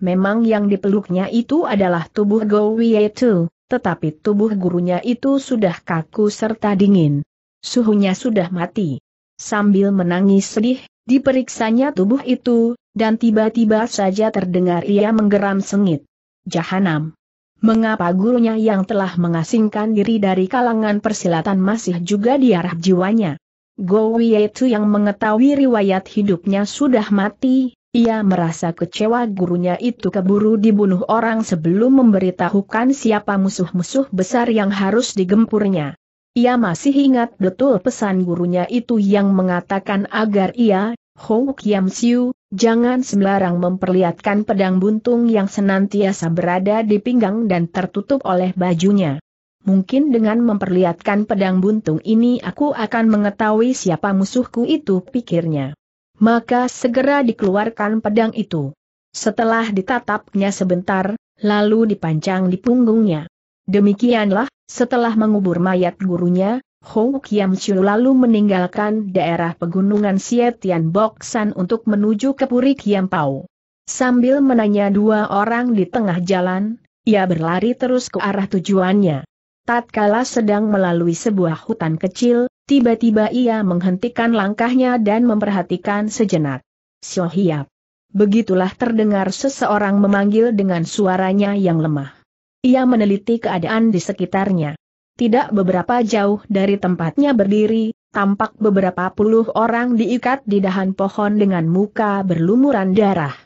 Memang yang dipeluknya itu adalah tubuh Go Wietu, tetapi tubuh gurunya itu sudah kaku serta dingin. Suhunya sudah mati. Sambil menangis sedih, diperiksanya tubuh itu, dan tiba-tiba saja terdengar ia menggeram sengit. Jahanam. Mengapa gurunya yang telah mengasingkan diri dari kalangan persilatan masih juga diarah jiwanya? Go Wietu yang mengetahui riwayat hidupnya sudah mati, ia merasa kecewa gurunya itu keburu dibunuh orang sebelum memberitahukan siapa musuh-musuh besar yang harus digempurnya. Ia masih ingat betul pesan gurunya itu yang mengatakan agar ia, Hou Kiam Siu, Jangan sembarang memperlihatkan pedang buntung yang senantiasa berada di pinggang dan tertutup oleh bajunya. Mungkin dengan memperlihatkan pedang buntung ini aku akan mengetahui siapa musuhku itu pikirnya. Maka segera dikeluarkan pedang itu. Setelah ditatapnya sebentar, lalu dipancang di punggungnya. Demikianlah, setelah mengubur mayat gurunya, Hou Kiam Chiu lalu meninggalkan daerah pegunungan Sietian Boksan untuk menuju ke Puri Kiam Pau. Sambil menanya dua orang di tengah jalan, ia berlari terus ke arah tujuannya. Tatkala sedang melalui sebuah hutan kecil, tiba-tiba ia menghentikan langkahnya dan memperhatikan sejenak. Sohiap. Begitulah terdengar seseorang memanggil dengan suaranya yang lemah. Ia meneliti keadaan di sekitarnya tidak beberapa jauh dari tempatnya berdiri, tampak beberapa puluh orang diikat di dahan pohon dengan muka berlumuran darah.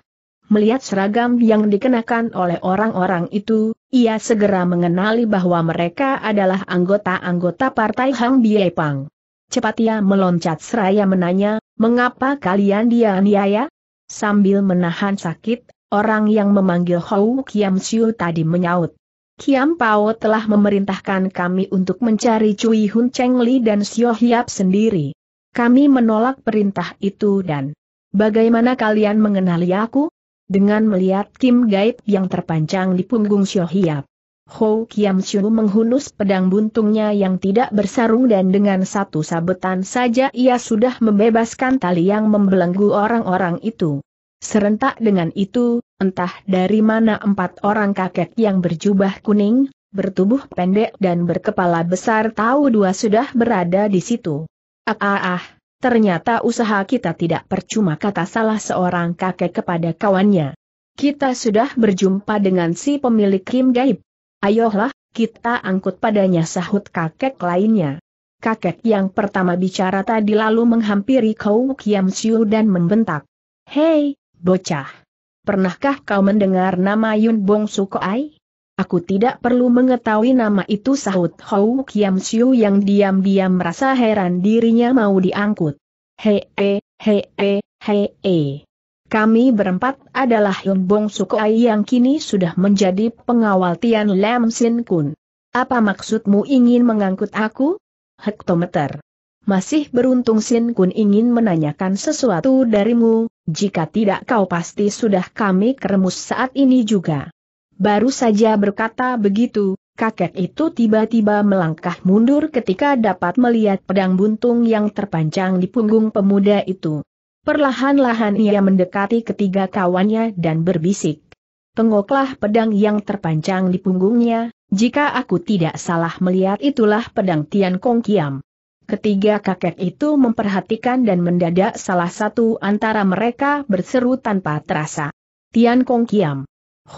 Melihat seragam yang dikenakan oleh orang-orang itu, ia segera mengenali bahwa mereka adalah anggota-anggota partai Hang Pang. Cepat ia meloncat seraya menanya, mengapa kalian dianiaya? Sambil menahan sakit, orang yang memanggil Hou Kiam Siu tadi menyaut. Kiam Pao telah memerintahkan kami untuk mencari Cui Hun Cheng Li dan Xiao Hiap sendiri. Kami menolak perintah itu dan bagaimana kalian mengenali aku? Dengan melihat Kim Gaib yang terpanjang di punggung Xiao Hiap. Ho Kiam Xiu menghunus pedang buntungnya yang tidak bersarung dan dengan satu sabetan saja ia sudah membebaskan tali yang membelenggu orang-orang itu. Serentak dengan itu, entah dari mana empat orang kakek yang berjubah kuning, bertubuh pendek dan berkepala besar tahu dua sudah berada di situ. Ah ah ah, ternyata usaha kita tidak percuma kata salah seorang kakek kepada kawannya. Kita sudah berjumpa dengan si pemilik Kim Gaib. Ayolah, kita angkut padanya sahut kakek lainnya. Kakek yang pertama bicara tadi lalu menghampiri Kou Kiam Siu dan membentak. Hei, bocah! Pernahkah kau mendengar nama Yun Bong Sukoai? Aku tidak perlu mengetahui nama itu sahut Hou Kiam Siu yang diam-diam merasa heran dirinya mau diangkut. Hei, hei, hei, hei, hei. Kami berempat adalah Yun Bong Sukoai yang kini sudah menjadi pengawal Tian Lam Sin Kun. Apa maksudmu ingin mengangkut aku? Hektometer. Masih beruntung Sin Kun ingin menanyakan sesuatu darimu, jika tidak kau pasti sudah kami keremus saat ini juga. Baru saja berkata begitu, kakek itu tiba-tiba melangkah mundur ketika dapat melihat pedang buntung yang terpanjang di punggung pemuda itu. Perlahan-lahan ia mendekati ketiga kawannya dan berbisik. Tengoklah pedang yang terpanjang di punggungnya, jika aku tidak salah melihat itulah pedang Tian Kong Kiam. Ketiga kakek itu memperhatikan dan mendadak salah satu antara mereka berseru tanpa terasa. Tian Kong Kiam.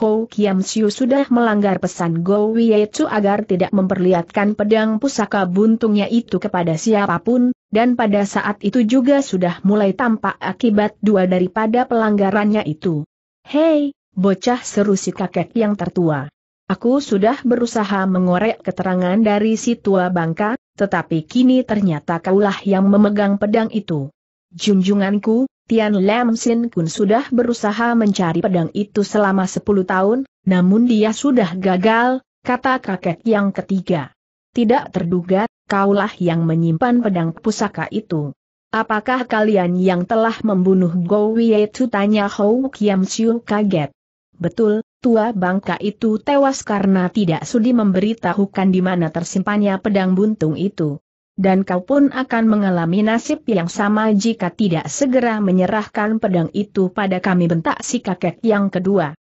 Ho Kiam Siu sudah melanggar pesan Go Chu agar tidak memperlihatkan pedang pusaka buntungnya itu kepada siapapun, dan pada saat itu juga sudah mulai tampak akibat dua daripada pelanggarannya itu. Hei, bocah seru si kakek yang tertua. Aku sudah berusaha mengorek keterangan dari si tua bangka, tetapi kini ternyata kaulah yang memegang pedang itu. Junjunganku, Tian Lam Sin Kun sudah berusaha mencari pedang itu selama 10 tahun, namun dia sudah gagal, kata kakek yang ketiga. Tidak terduga, kaulah yang menyimpan pedang pusaka itu. Apakah kalian yang telah membunuh Gowie? itu? tanya Hou Kiam Siu kaget? Betul, tua bangka itu tewas karena tidak sudi memberitahukan di mana tersimpannya pedang buntung itu. Dan kau pun akan mengalami nasib yang sama jika tidak segera menyerahkan pedang itu pada kami bentak si kakek yang kedua.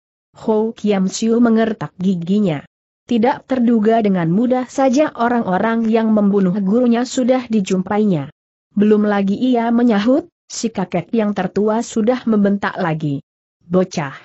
Ho Kiam Siu mengertak giginya. Tidak terduga dengan mudah saja orang-orang yang membunuh gurunya sudah dijumpainya. Belum lagi ia menyahut, si kakek yang tertua sudah membentak lagi. Bocah.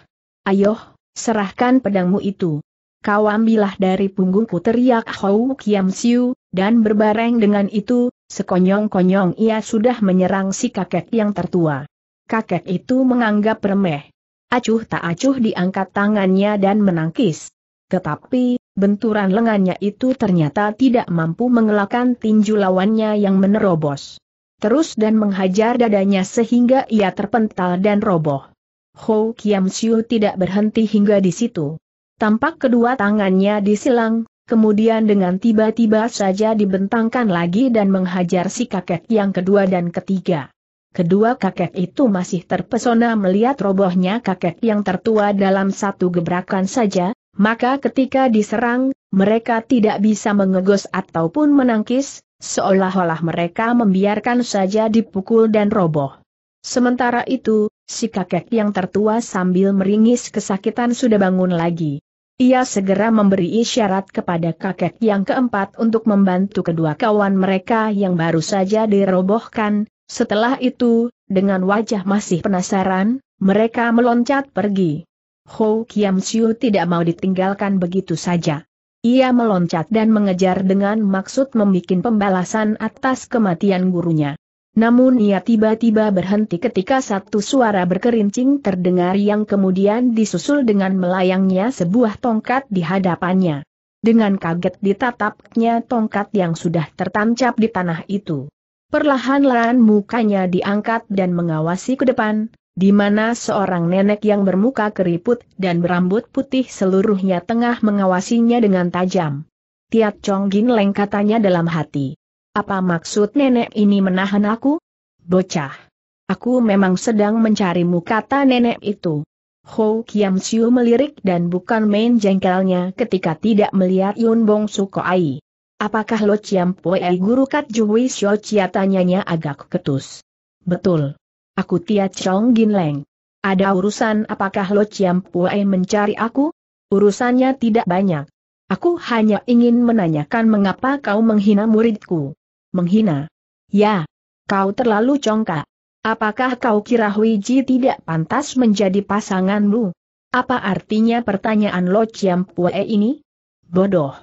Ayoh, serahkan pedangmu itu. Kau ambillah dari punggungku teriak Hou Kiam Siu, dan berbareng dengan itu, sekonyong-konyong ia sudah menyerang si kakek yang tertua. Kakek itu menganggap remeh. Acuh tak acuh diangkat tangannya dan menangkis. Tetapi, benturan lengannya itu ternyata tidak mampu mengelakkan tinju lawannya yang menerobos. Terus dan menghajar dadanya sehingga ia terpental dan roboh. Ho Kiam Siu tidak berhenti hingga di situ. Tampak kedua tangannya disilang, kemudian dengan tiba-tiba saja dibentangkan lagi dan menghajar si kakek yang kedua dan ketiga. Kedua kakek itu masih terpesona melihat robohnya kakek yang tertua dalam satu gebrakan saja, maka ketika diserang, mereka tidak bisa mengegos ataupun menangkis, seolah-olah mereka membiarkan saja dipukul dan roboh. Sementara itu, si kakek yang tertua sambil meringis kesakitan sudah bangun lagi. Ia segera memberi isyarat kepada kakek yang keempat untuk membantu kedua kawan mereka yang baru saja dirobohkan. Setelah itu, dengan wajah masih penasaran, mereka meloncat pergi. Ho Kiam Siu tidak mau ditinggalkan begitu saja. Ia meloncat dan mengejar dengan maksud membuat pembalasan atas kematian gurunya. Namun ia tiba-tiba berhenti ketika satu suara berkerincing terdengar yang kemudian disusul dengan melayangnya sebuah tongkat di hadapannya. Dengan kaget ditatapnya tongkat yang sudah tertancap di tanah itu. Perlahan-lahan mukanya diangkat dan mengawasi ke depan, di mana seorang nenek yang bermuka keriput dan berambut putih seluruhnya tengah mengawasinya dengan tajam. Tiat Chong Gin Leng katanya dalam hati. Apa maksud nenek ini menahan aku? Bocah. Aku memang sedang mencarimu kata nenek itu. Ho Kiam Siu melirik dan bukan main jengkelnya ketika tidak melihat Yun Bong Sukoai. Apakah Lo Chiam Poe guru Kat Juhui Xiao Chia tanyanya agak ketus. Betul. Aku Tia Chong Gin Leng. Ada urusan apakah Lo Chiam Poe mencari aku? Urusannya tidak banyak. Aku hanya ingin menanyakan mengapa kau menghina muridku menghina. Ya, kau terlalu congkak. Apakah kau kira Huiji tidak pantas menjadi pasanganmu? Apa artinya pertanyaan Lo Chiam Pue ini? Bodoh.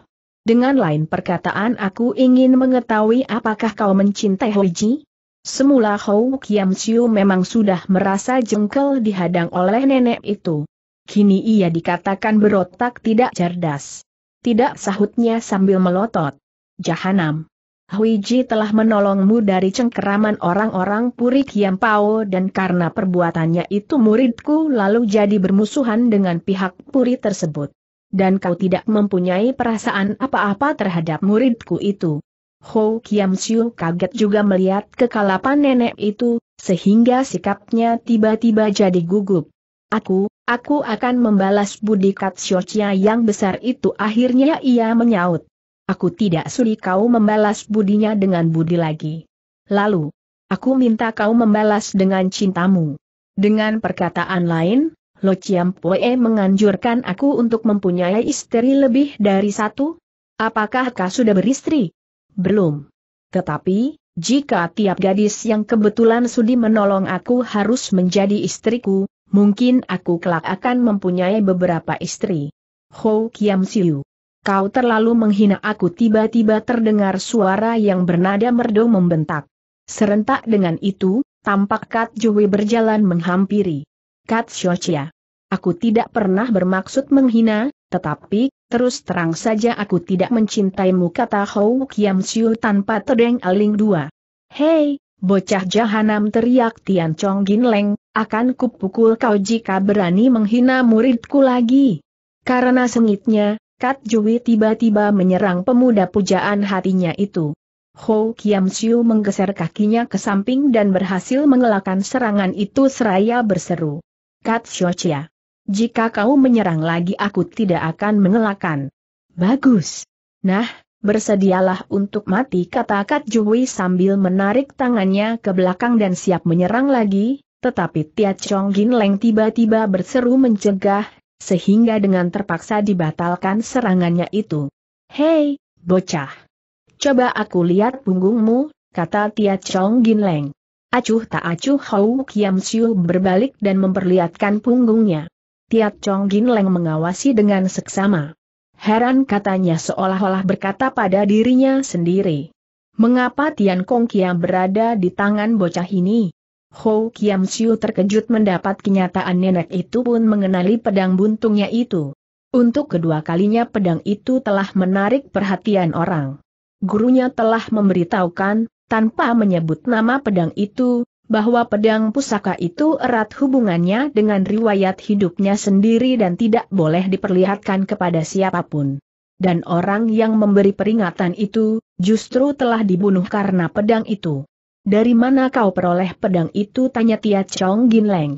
Dengan lain perkataan aku ingin mengetahui apakah kau mencintai Huiji? Semula Hou Kiam Siu memang sudah merasa jengkel dihadang oleh nenek itu. Kini ia dikatakan berotak tidak cerdas. Tidak sahutnya sambil melotot. Jahanam. Huiji telah menolongmu dari cengkeraman orang-orang Puri Pao dan karena perbuatannya itu muridku lalu jadi bermusuhan dengan pihak Puri tersebut. Dan kau tidak mempunyai perasaan apa-apa terhadap muridku itu. Ho Kiam Siu kaget juga melihat kekalapan nenek itu, sehingga sikapnya tiba-tiba jadi gugup. Aku, aku akan membalas budi Katsiochia yang besar itu akhirnya ia menyaut. Aku tidak sudi kau membalas budinya dengan budi lagi. Lalu, aku minta kau membalas dengan cintamu. Dengan perkataan lain, Lo Chiam Poe menganjurkan aku untuk mempunyai istri lebih dari satu? Apakah kau sudah beristri? Belum. Tetapi, jika tiap gadis yang kebetulan sudi menolong aku harus menjadi istriku, mungkin aku kelak akan mempunyai beberapa istri. Ho Kiam Siu kau terlalu menghina aku tiba-tiba terdengar suara yang bernada merdu membentak. Serentak dengan itu, tampak Kat Jui berjalan menghampiri. Kat Shochia. Aku tidak pernah bermaksud menghina, tetapi, terus terang saja aku tidak mencintaimu kata Hou Kiam Siu tanpa terdeng aling dua. Hei, bocah jahanam teriak Tian Chong Gin Leng, akan kupukul kau jika berani menghina muridku lagi. Karena sengitnya, Kat Jui tiba-tiba menyerang pemuda pujaan hatinya itu. Ho Kiam Siu menggeser kakinya ke samping dan berhasil mengelakkan serangan itu seraya berseru. Kat Chia, Jika kau menyerang lagi aku tidak akan mengelakkan. Bagus. Nah, bersedialah untuk mati kata Kat Jui sambil menarik tangannya ke belakang dan siap menyerang lagi, tetapi Tia Chong Gin Leng tiba-tiba berseru mencegah, sehingga dengan terpaksa dibatalkan serangannya itu. Hei, bocah! Coba aku lihat punggungmu, kata Tia Chong Ginleng. Acuh tak acuh Hou Kiam Siu berbalik dan memperlihatkan punggungnya. Tia Chong Ginleng mengawasi dengan seksama. Heran katanya seolah-olah berkata pada dirinya sendiri. Mengapa Tian Kong Kiam berada di tangan bocah ini? Ho Kiam Siu terkejut mendapat kenyataan nenek itu pun mengenali pedang buntungnya itu. Untuk kedua kalinya pedang itu telah menarik perhatian orang. Gurunya telah memberitahukan, tanpa menyebut nama pedang itu, bahwa pedang pusaka itu erat hubungannya dengan riwayat hidupnya sendiri dan tidak boleh diperlihatkan kepada siapapun. Dan orang yang memberi peringatan itu, justru telah dibunuh karena pedang itu. Dari mana kau peroleh pedang itu? Tanya Tia Chong Gin Leng.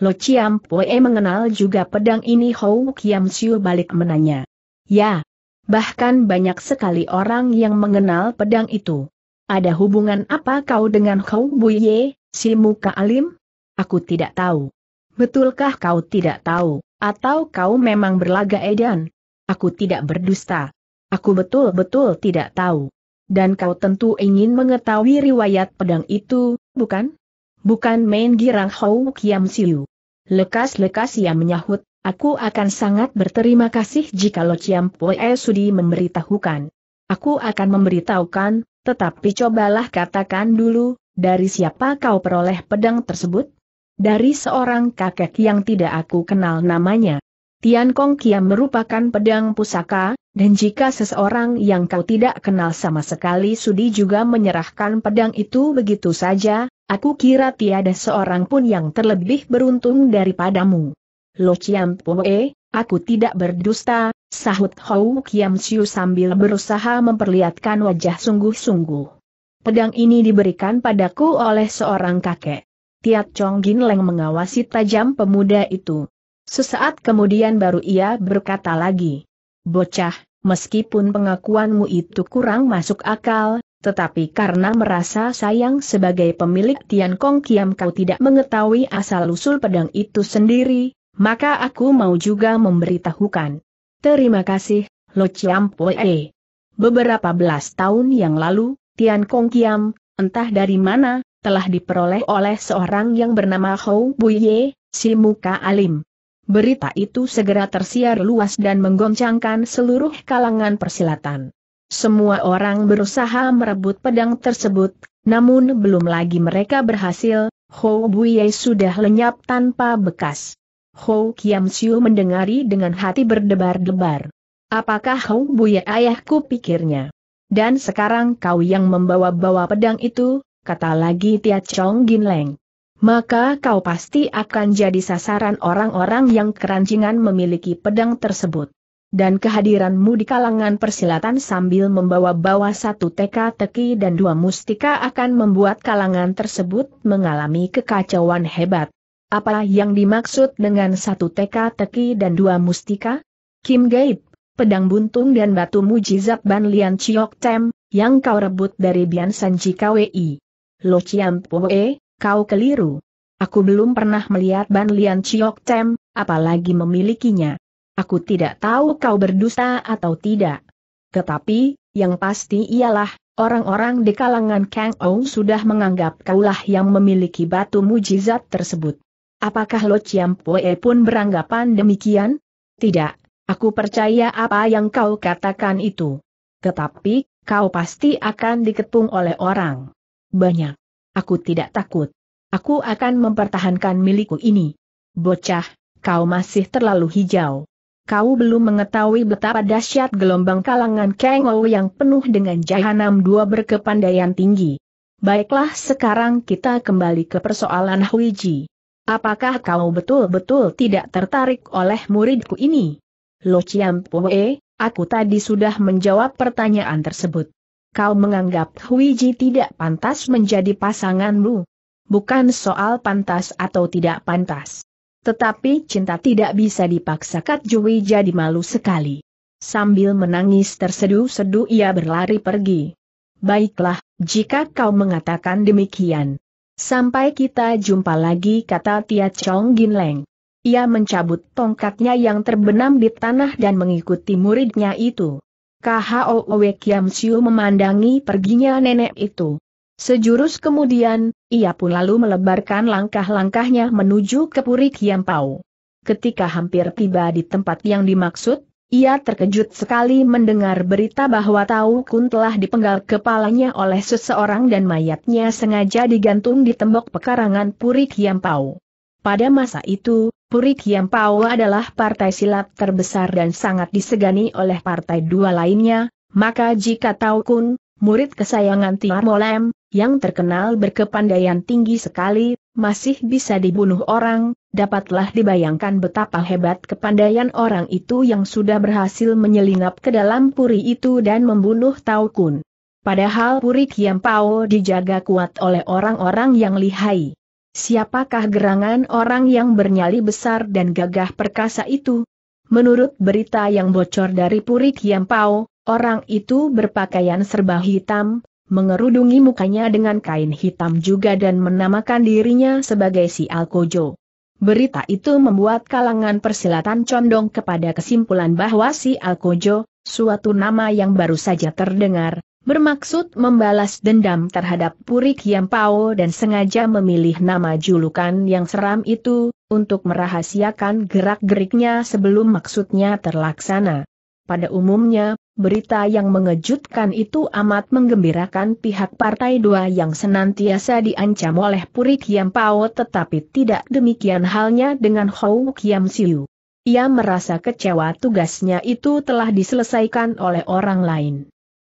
Lo Chiam Pue mengenal juga pedang ini Hou Kiam Siu balik menanya. Ya. Bahkan banyak sekali orang yang mengenal pedang itu. Ada hubungan apa kau dengan Hou Ye? si muka alim? Aku tidak tahu. Betulkah kau tidak tahu, atau kau memang berlaga edan? Aku tidak berdusta. Aku betul-betul tidak tahu dan kau tentu ingin mengetahui riwayat pedang itu, bukan? Bukan main girang Hou Kiam Siu. Lekas-lekas ia menyahut, aku akan sangat berterima kasih jika Lo Chiam Poe Sudi memberitahukan. Aku akan memberitahukan, tetapi cobalah katakan dulu, dari siapa kau peroleh pedang tersebut? Dari seorang kakek yang tidak aku kenal namanya. Tian Kong Kiam merupakan pedang pusaka, dan jika seseorang yang kau tidak kenal sama sekali sudi juga menyerahkan pedang itu begitu saja, aku kira tiada seorang pun yang terlebih beruntung daripadamu. Lo Chiam Poe, aku tidak berdusta, sahut Hou Kiam Siu sambil berusaha memperlihatkan wajah sungguh-sungguh. Pedang ini diberikan padaku oleh seorang kakek. Tiat Chong Gin Leng mengawasi tajam pemuda itu. Sesaat kemudian baru ia berkata lagi bocah, meskipun pengakuanmu itu kurang masuk akal, tetapi karena merasa sayang sebagai pemilik Tian Kong Kiam kau tidak mengetahui asal-usul pedang itu sendiri, maka aku mau juga memberitahukan. Terima kasih, Lo Chiam Poe. Beberapa belas tahun yang lalu, Tian Kong Kiam, entah dari mana, telah diperoleh oleh seorang yang bernama Hou Buye, si muka alim. Berita itu segera tersiar luas dan menggoncangkan seluruh kalangan persilatan. Semua orang berusaha merebut pedang tersebut, namun belum lagi mereka berhasil, Hou Buye sudah lenyap tanpa bekas. Hou Kiam Siu mendengari dengan hati berdebar-debar. Apakah Hou Buye ayahku pikirnya? Dan sekarang kau yang membawa-bawa pedang itu, kata lagi Tia Chong Gin Leng maka kau pasti akan jadi sasaran orang-orang yang kerancingan memiliki pedang tersebut. Dan kehadiranmu di kalangan persilatan sambil membawa-bawa satu teka-teki dan dua mustika akan membuat kalangan tersebut mengalami kekacauan hebat. Apa yang dimaksud dengan satu teka-teki dan dua mustika? Kim Gaib, pedang buntung dan batu mujizat Ban Lian Chiok Tem, yang kau rebut dari Bian Sanji KWI. Lo Chiam Poe, kau keliru. Aku belum pernah melihat Ban Lian Chiok Tem, apalagi memilikinya. Aku tidak tahu kau berdusta atau tidak. Tetapi, yang pasti ialah, orang-orang di kalangan Kang Ou sudah menganggap kaulah yang memiliki batu mujizat tersebut. Apakah Lo Chiam Pue pun beranggapan demikian? Tidak, aku percaya apa yang kau katakan itu. Tetapi, kau pasti akan diketung oleh orang banyak. Aku tidak takut. Aku akan mempertahankan milikku ini. Bocah, kau masih terlalu hijau. Kau belum mengetahui betapa dahsyat gelombang kalangan Kengou yang penuh dengan jahanam dua berkepandaian tinggi. Baiklah sekarang kita kembali ke persoalan Huiji. Apakah kau betul-betul tidak tertarik oleh muridku ini? Lo Chiam aku tadi sudah menjawab pertanyaan tersebut kau menganggap Hui Ji tidak pantas menjadi pasanganmu. Bukan soal pantas atau tidak pantas. Tetapi cinta tidak bisa dipaksa Kat Jui jadi malu sekali. Sambil menangis terseduh-seduh ia berlari pergi. Baiklah, jika kau mengatakan demikian. Sampai kita jumpa lagi kata Tia Chong Ginleng. Ia mencabut tongkatnya yang terbenam di tanah dan mengikuti muridnya itu. KHOW Kiam Siu memandangi perginya nenek itu. Sejurus kemudian, ia pun lalu melebarkan langkah-langkahnya menuju ke Puri Kiam Pau. Ketika hampir tiba di tempat yang dimaksud, ia terkejut sekali mendengar berita bahwa Tau Kun telah dipenggal kepalanya oleh seseorang dan mayatnya sengaja digantung di tembok pekarangan Puri Kiam Pau. Pada masa itu, Puri Kiam Pao adalah partai silat terbesar dan sangat disegani oleh partai dua lainnya, maka jika Tau Kun, murid kesayangan Tiar Molem, yang terkenal berkepandaian tinggi sekali, masih bisa dibunuh orang, dapatlah dibayangkan betapa hebat kepandaian orang itu yang sudah berhasil menyelinap ke dalam puri itu dan membunuh Tau Kun. Padahal puri Kiam Pao dijaga kuat oleh orang-orang yang lihai. Siapakah gerangan orang yang bernyali besar dan gagah perkasa itu? Menurut berita yang bocor dari Puri Kiampau, orang itu berpakaian serba hitam, mengerudungi mukanya dengan kain hitam juga dan menamakan dirinya sebagai si Alkojo. Berita itu membuat kalangan persilatan condong kepada kesimpulan bahwa si Alkojo, suatu nama yang baru saja terdengar, bermaksud membalas dendam terhadap Puri Pao dan sengaja memilih nama julukan yang seram itu, untuk merahasiakan gerak-geriknya sebelum maksudnya terlaksana. Pada umumnya, berita yang mengejutkan itu amat menggembirakan pihak Partai Dua yang senantiasa diancam oleh Puri Pao, tetapi tidak demikian halnya dengan Hou Kiam Siu. Ia merasa kecewa tugasnya itu telah diselesaikan oleh orang lain.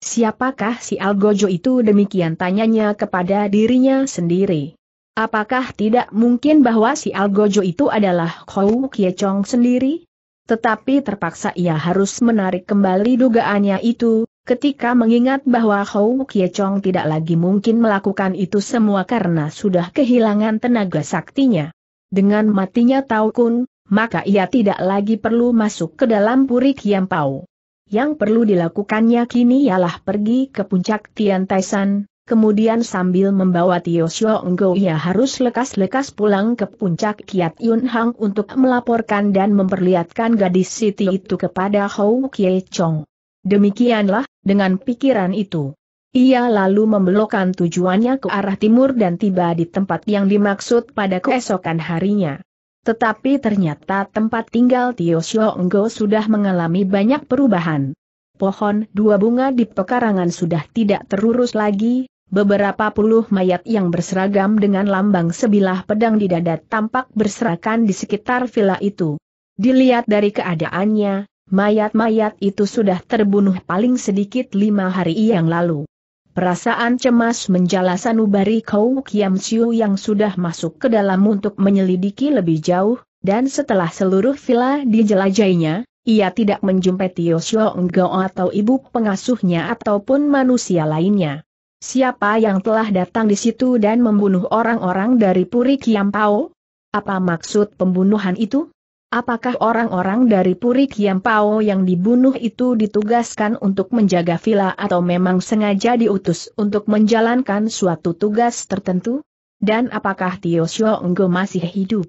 Siapakah si Algojo itu demikian tanyanya kepada dirinya sendiri. Apakah tidak mungkin bahwa si Algojo itu adalah Kou Kiechong sendiri? Tetapi terpaksa ia harus menarik kembali dugaannya itu, ketika mengingat bahwa Kou Kiechong tidak lagi mungkin melakukan itu semua karena sudah kehilangan tenaga saktinya. Dengan matinya Tau Kun, maka ia tidak lagi perlu masuk ke dalam puri Kiampau. Yang perlu dilakukannya kini ialah pergi ke puncak Tian Taisan, kemudian sambil membawa Tio Xiao Enggo ia harus lekas-lekas pulang ke puncak Kiat Yun Hang untuk melaporkan dan memperlihatkan gadis Siti itu kepada Hou Kie Chong. Demikianlah, dengan pikiran itu. Ia lalu membelokkan tujuannya ke arah timur dan tiba di tempat yang dimaksud pada keesokan harinya. Tetapi ternyata tempat tinggal Tio Xionggo sudah mengalami banyak perubahan. Pohon dua bunga di pekarangan sudah tidak terurus lagi, beberapa puluh mayat yang berseragam dengan lambang sebilah pedang di dada tampak berserakan di sekitar villa itu. Dilihat dari keadaannya, mayat-mayat itu sudah terbunuh paling sedikit lima hari yang lalu. Perasaan cemas menjala sanubari Kau Kiam Siu yang sudah masuk ke dalam untuk menyelidiki lebih jauh, dan setelah seluruh villa dijelajahinya, ia tidak menjumpai Tio Siu Enggao atau ibu pengasuhnya ataupun manusia lainnya. Siapa yang telah datang di situ dan membunuh orang-orang dari Puri Kiam Pao? Apa maksud pembunuhan itu? Apakah orang-orang dari Puri Kiam Pao yang dibunuh itu ditugaskan untuk menjaga villa atau memang sengaja diutus untuk menjalankan suatu tugas tertentu? Dan apakah Tio Sio Enggo masih hidup?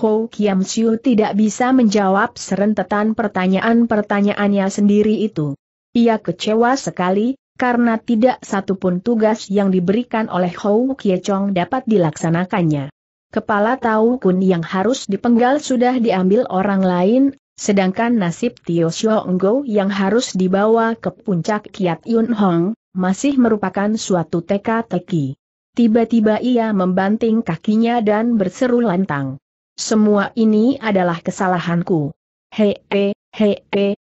Ho Kiam Siu tidak bisa menjawab serentetan pertanyaan-pertanyaannya sendiri itu. Ia kecewa sekali, karena tidak satupun tugas yang diberikan oleh Hou Kie Chong dapat dilaksanakannya. Kepala tahu kun yang harus dipenggal sudah diambil orang lain, sedangkan nasib Tio Shuo Enggo yang harus dibawa ke puncak Kiat Yun Hong, masih merupakan suatu teka-teki. Tiba-tiba ia membanting kakinya dan berseru lantang. Semua ini adalah kesalahanku. Hei, hei, hei, hei,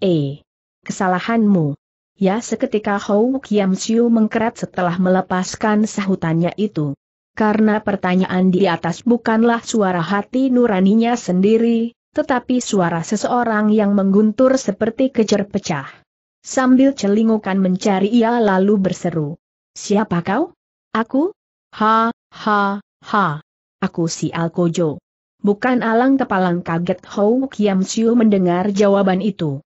hei. Kesalahanmu. Ya seketika Hou Kiam Siu mengkerat setelah melepaskan sahutannya itu karena pertanyaan di atas bukanlah suara hati nuraninya sendiri, tetapi suara seseorang yang mengguntur seperti kejar pecah. Sambil celingukan mencari ia lalu berseru. Siapa kau? Aku? Ha, ha, ha. Aku si Alkojo. Bukan alang kepalang kaget Hou Kiam Siu mendengar jawaban itu.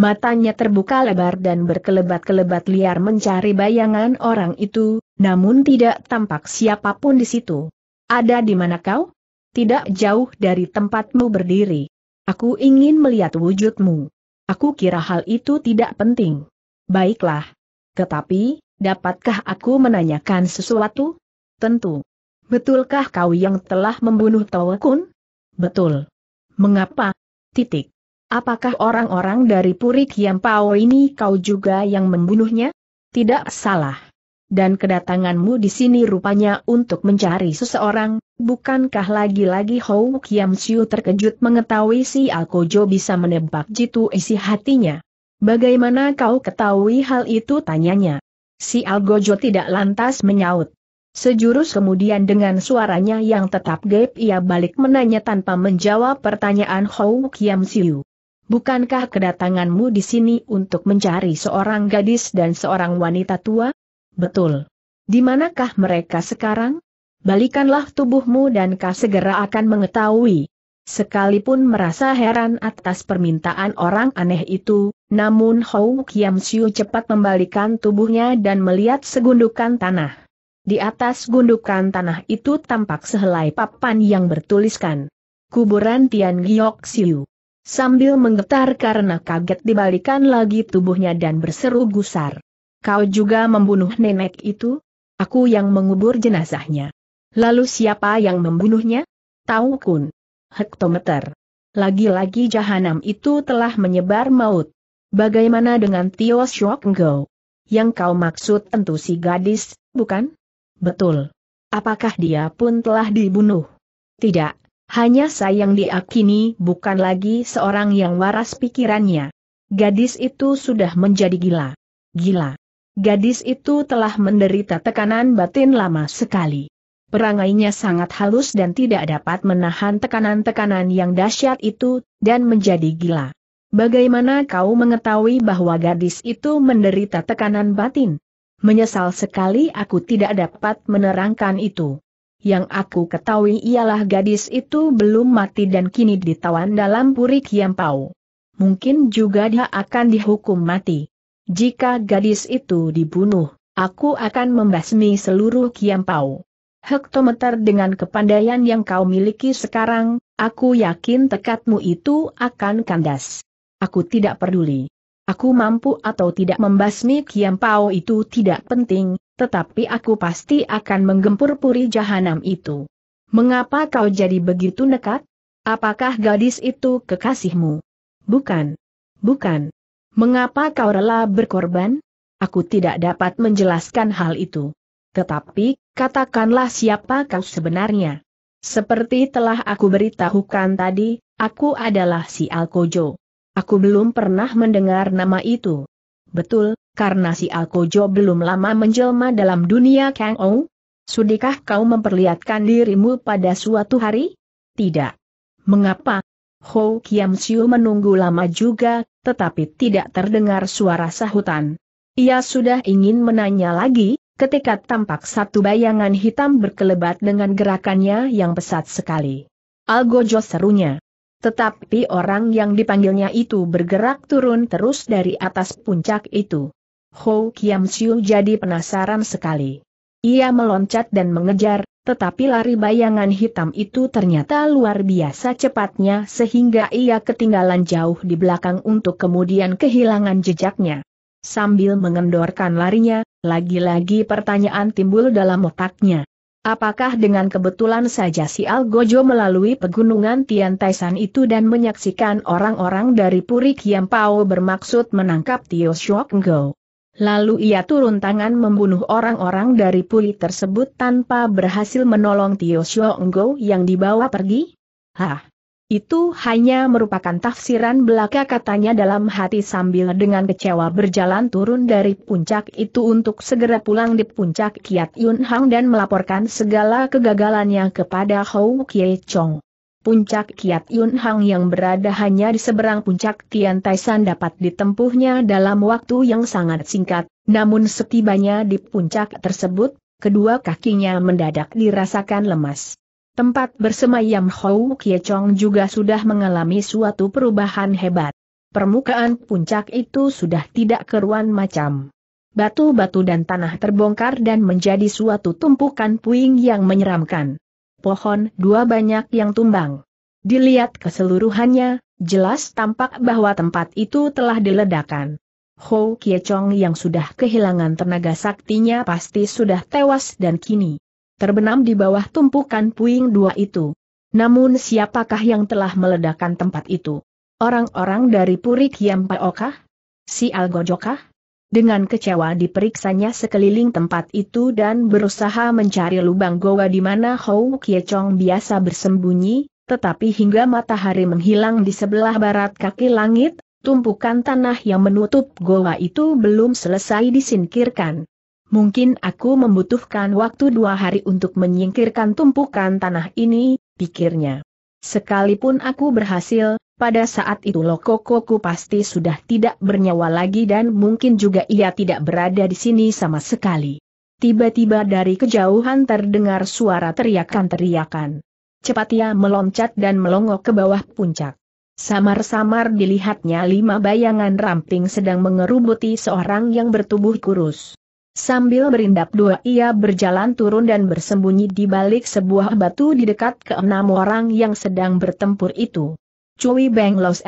Matanya terbuka lebar dan berkelebat-kelebat liar mencari bayangan orang itu, namun tidak tampak siapapun di situ. Ada di mana kau? Tidak jauh dari tempatmu berdiri. Aku ingin melihat wujudmu. Aku kira hal itu tidak penting. Baiklah. Tetapi, dapatkah aku menanyakan sesuatu? Tentu. Betulkah kau yang telah membunuh Tawakun? Betul. Mengapa? Titik. Apakah orang-orang dari Puri Kiam Pao ini kau juga yang membunuhnya? Tidak salah. Dan kedatanganmu di sini rupanya untuk mencari seseorang, bukankah lagi-lagi Hou Kiam Siu terkejut mengetahui si Alkojo bisa menebak jitu isi hatinya? Bagaimana kau ketahui hal itu tanyanya? Si Algojo tidak lantas menyaut. Sejurus kemudian dengan suaranya yang tetap gap ia balik menanya tanpa menjawab pertanyaan Hou Kiam Siu. Bukankah kedatanganmu di sini untuk mencari seorang gadis dan seorang wanita tua? Betul. Di manakah mereka sekarang? Balikanlah tubuhmu dan kau segera akan mengetahui. Sekalipun merasa heran atas permintaan orang aneh itu, namun Hou Kiam Siu cepat membalikan tubuhnya dan melihat segundukan tanah. Di atas gundukan tanah itu tampak sehelai papan yang bertuliskan. Kuburan Tian Giok Siu. Sambil menggetar karena kaget dibalikan lagi tubuhnya dan berseru gusar. Kau juga membunuh nenek itu? Aku yang mengubur jenazahnya. Lalu siapa yang membunuhnya? Tahu kun. Hektometer. Lagi-lagi jahanam itu telah menyebar maut. Bagaimana dengan Tio Shok Ngo? Yang kau maksud tentu si gadis, bukan? Betul. Apakah dia pun telah dibunuh? Tidak, hanya sayang dia kini bukan lagi seorang yang waras pikirannya. Gadis itu sudah menjadi gila. Gila. Gadis itu telah menderita tekanan batin lama sekali. Perangainya sangat halus dan tidak dapat menahan tekanan-tekanan yang dahsyat itu, dan menjadi gila. Bagaimana kau mengetahui bahwa gadis itu menderita tekanan batin? Menyesal sekali aku tidak dapat menerangkan itu. Yang aku ketahui ialah gadis itu belum mati dan kini ditawan dalam puri pau. Mungkin juga dia akan dihukum mati. Jika gadis itu dibunuh, aku akan membasmi seluruh pau. Hektometer dengan kepandaian yang kau miliki sekarang, aku yakin tekadmu itu akan kandas. Aku tidak peduli. Aku mampu atau tidak membasmi pau itu tidak penting, tetapi aku pasti akan menggempur puri jahanam itu. Mengapa kau jadi begitu nekat? Apakah gadis itu kekasihmu? Bukan. Bukan. Mengapa kau rela berkorban? Aku tidak dapat menjelaskan hal itu. Tetapi, katakanlah siapa kau sebenarnya. Seperti telah aku beritahukan tadi, aku adalah si Alkojo. Aku belum pernah mendengar nama itu. Betul, karena si Alkojo belum lama menjelma dalam dunia Kang Ou? Sudikah kau memperlihatkan dirimu pada suatu hari? Tidak. Mengapa? Ho Kiam Siu menunggu lama juga, tetapi tidak terdengar suara sahutan. Ia sudah ingin menanya lagi, ketika tampak satu bayangan hitam berkelebat dengan gerakannya yang pesat sekali. Algojo serunya. Tetapi orang yang dipanggilnya itu bergerak turun terus dari atas puncak itu. Hou Kiam Siu jadi penasaran sekali. Ia meloncat dan mengejar, tetapi lari bayangan hitam itu ternyata luar biasa cepatnya sehingga ia ketinggalan jauh di belakang untuk kemudian kehilangan jejaknya. Sambil mengendorkan larinya, lagi-lagi pertanyaan timbul dalam otaknya. Apakah dengan kebetulan saja si Algojo melalui pegunungan Tian Taisan itu dan menyaksikan orang-orang dari Puri Pao bermaksud menangkap Tio Shok Ngo? Lalu ia turun tangan membunuh orang-orang dari puli tersebut tanpa berhasil menolong Tio Xionggo yang dibawa pergi? Hah? Itu hanya merupakan tafsiran belaka katanya dalam hati sambil dengan kecewa berjalan turun dari puncak itu untuk segera pulang di puncak Kiat Yun Hang dan melaporkan segala kegagalannya kepada Hou Kie Chong. Puncak Kiat Yun Hang yang berada hanya di seberang puncak Tian Tai dapat ditempuhnya dalam waktu yang sangat singkat, namun setibanya di puncak tersebut, kedua kakinya mendadak dirasakan lemas. Tempat bersemayam Hou Kie Chong juga sudah mengalami suatu perubahan hebat. Permukaan puncak itu sudah tidak keruan macam batu-batu dan tanah terbongkar dan menjadi suatu tumpukan puing yang menyeramkan pohon dua banyak yang tumbang. Dilihat keseluruhannya, jelas tampak bahwa tempat itu telah diledakan. Ho Kiechong yang sudah kehilangan tenaga saktinya pasti sudah tewas dan kini terbenam di bawah tumpukan puing dua itu. Namun siapakah yang telah meledakkan tempat itu? Orang-orang dari Puri Kiam Paokah? Si Algojokah? Dengan kecewa diperiksanya sekeliling tempat itu dan berusaha mencari lubang goa di mana Hou Kie Chong biasa bersembunyi, tetapi hingga matahari menghilang di sebelah barat kaki langit, tumpukan tanah yang menutup goa itu belum selesai disingkirkan. Mungkin aku membutuhkan waktu dua hari untuk menyingkirkan tumpukan tanah ini, pikirnya. Sekalipun aku berhasil, pada saat itu Lokokoku pasti sudah tidak bernyawa lagi dan mungkin juga ia tidak berada di sini sama sekali. Tiba-tiba dari kejauhan terdengar suara teriakan-teriakan. Cepat ia meloncat dan melongok ke bawah puncak. Samar-samar dilihatnya lima bayangan ramping sedang mengerubuti seorang yang bertubuh kurus. Sambil berindap dua ia berjalan turun dan bersembunyi di balik sebuah batu di dekat keenam orang yang sedang bertempur itu. Cui Beng Los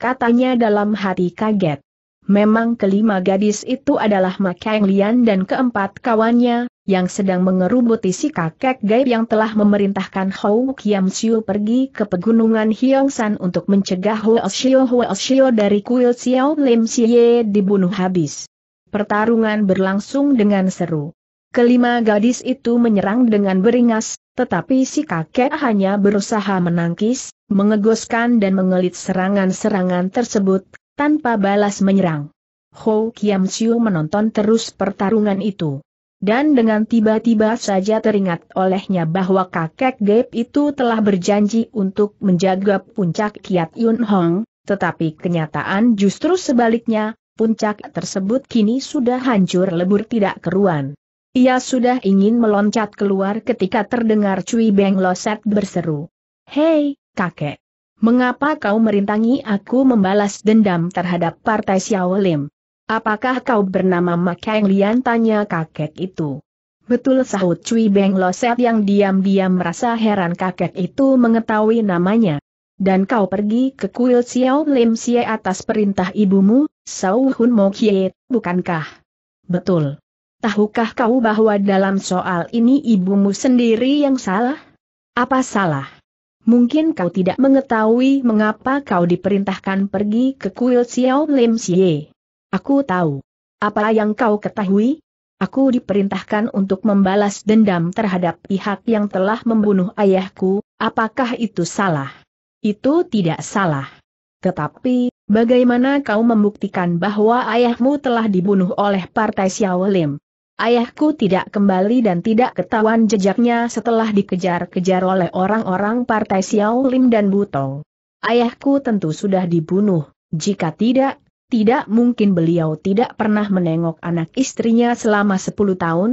katanya dalam hati kaget. Memang kelima gadis itu adalah Ma Kang Lian dan keempat kawannya, yang sedang mengerubuti si kakek gaib yang telah memerintahkan Hou Kiam Siu pergi ke pegunungan San untuk mencegah Hou Xiu Hou Xiu dari kuil Xiao Lim Xie dibunuh habis. Pertarungan berlangsung dengan seru. Kelima gadis itu menyerang dengan beringas, tetapi si kakek hanya berusaha menangkis, mengegoskan dan mengelit serangan-serangan tersebut, tanpa balas menyerang. Ho Kiam Siu menonton terus pertarungan itu. Dan dengan tiba-tiba saja teringat olehnya bahwa kakek Gap itu telah berjanji untuk menjaga puncak Kiat Yun Hong, tetapi kenyataan justru sebaliknya, puncak tersebut kini sudah hancur lebur tidak keruan. Ia sudah ingin meloncat keluar ketika terdengar Cui Beng Loset berseru. Hei, kakek. Mengapa kau merintangi aku membalas dendam terhadap partai Xiao Lim? Apakah kau bernama Makeng Lian? Tanya kakek itu. Betul sahut Cui Beng Loset yang diam-diam merasa heran kakek itu mengetahui namanya. Dan kau pergi ke kuil Xiao Lim Xie atas perintah ibumu, Sau Hun Mo Kie, bukankah? Betul. Tahukah kau bahwa dalam soal ini ibumu sendiri yang salah? Apa salah? Mungkin kau tidak mengetahui mengapa kau diperintahkan pergi ke kuil Xiao Lim Xie. Aku tahu. Apa yang kau ketahui? Aku diperintahkan untuk membalas dendam terhadap pihak yang telah membunuh ayahku, apakah itu salah? Itu tidak salah. Tetapi, bagaimana kau membuktikan bahwa ayahmu telah dibunuh oleh Partai Xiao Lim? Ayahku tidak kembali dan tidak ketahuan jejaknya setelah dikejar-kejar oleh orang-orang partai Xiao Lim dan Butong. Ayahku tentu sudah dibunuh, jika tidak, tidak mungkin beliau tidak pernah menengok anak istrinya selama 10 tahun,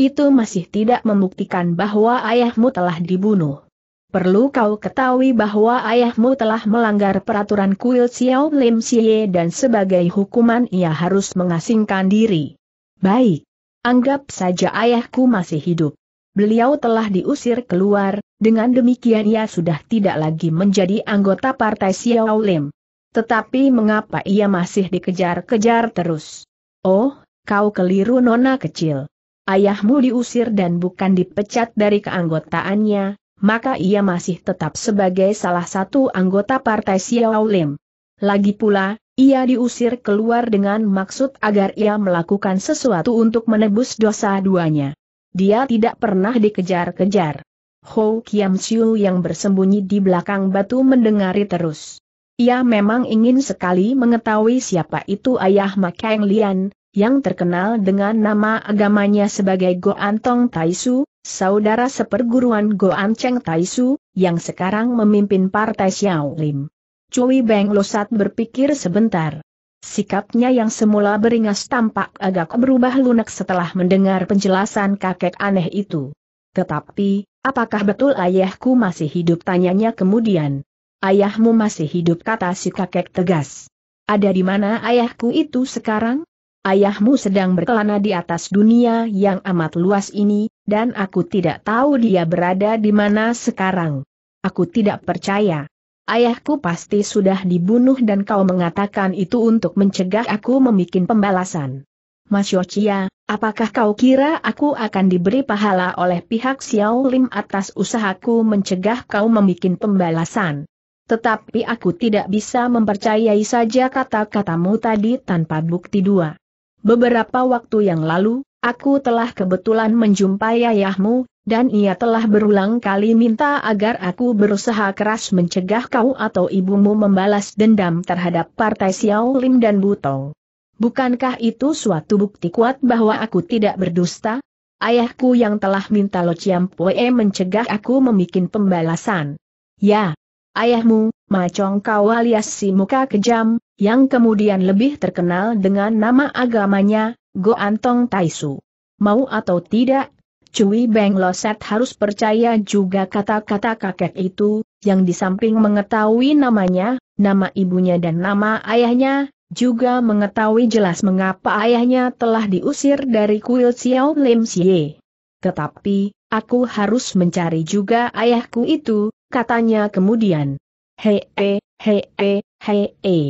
itu masih tidak membuktikan bahwa ayahmu telah dibunuh. Perlu kau ketahui bahwa ayahmu telah melanggar peraturan kuil Xiao Lim Xie dan sebagai hukuman ia harus mengasingkan diri. Baik. Anggap saja ayahku masih hidup. Beliau telah diusir keluar, dengan demikian ia sudah tidak lagi menjadi anggota partai Xiao Lim. Tetapi mengapa ia masih dikejar-kejar terus? Oh, kau keliru nona kecil. Ayahmu diusir dan bukan dipecat dari keanggotaannya, maka ia masih tetap sebagai salah satu anggota partai Xiao Lim. Lagi pula, ia diusir keluar dengan maksud agar ia melakukan sesuatu untuk menebus dosa duanya. Dia tidak pernah dikejar-kejar. Ho Kiam Siu yang bersembunyi di belakang batu mendengari terus. Ia memang ingin sekali mengetahui siapa itu ayah Makeng Lian, yang terkenal dengan nama agamanya sebagai Go Tai Taisu, saudara seperguruan Go Cheng Taisu, yang sekarang memimpin Partai Xiao Lim. Cui Beng Losat berpikir sebentar. Sikapnya yang semula beringas tampak agak berubah lunak setelah mendengar penjelasan kakek aneh itu. Tetapi, apakah betul ayahku masih hidup? Tanyanya kemudian. Ayahmu masih hidup kata si kakek tegas. Ada di mana ayahku itu sekarang? Ayahmu sedang berkelana di atas dunia yang amat luas ini, dan aku tidak tahu dia berada di mana sekarang. Aku tidak percaya. Ayahku pasti sudah dibunuh dan kau mengatakan itu untuk mencegah aku membuat pembalasan. Mas Yochia, apakah kau kira aku akan diberi pahala oleh pihak Xiao Lim atas usahaku mencegah kau membuat pembalasan? Tetapi aku tidak bisa mempercayai saja kata-katamu tadi tanpa bukti dua. Beberapa waktu yang lalu, aku telah kebetulan menjumpai ayahmu, dan ia telah berulang kali minta agar aku berusaha keras mencegah kau atau ibumu membalas dendam terhadap partai Xiao Lim dan Butong. Bukankah itu suatu bukti kuat bahwa aku tidak berdusta? Ayahku yang telah minta Lo Chiam Pue mencegah aku membuat pembalasan. Ya, ayahmu, Macong Kau alias si muka kejam, yang kemudian lebih terkenal dengan nama agamanya, Go Antong Taisu. Mau atau tidak, Cui Beng Loset harus percaya juga kata-kata kakek itu, yang di samping mengetahui namanya, nama ibunya dan nama ayahnya, juga mengetahui jelas mengapa ayahnya telah diusir dari kuil Xiao Lim Xie. Tetapi, aku harus mencari juga ayahku itu, katanya kemudian. Hei, e, hei, e, hei, hei, hei.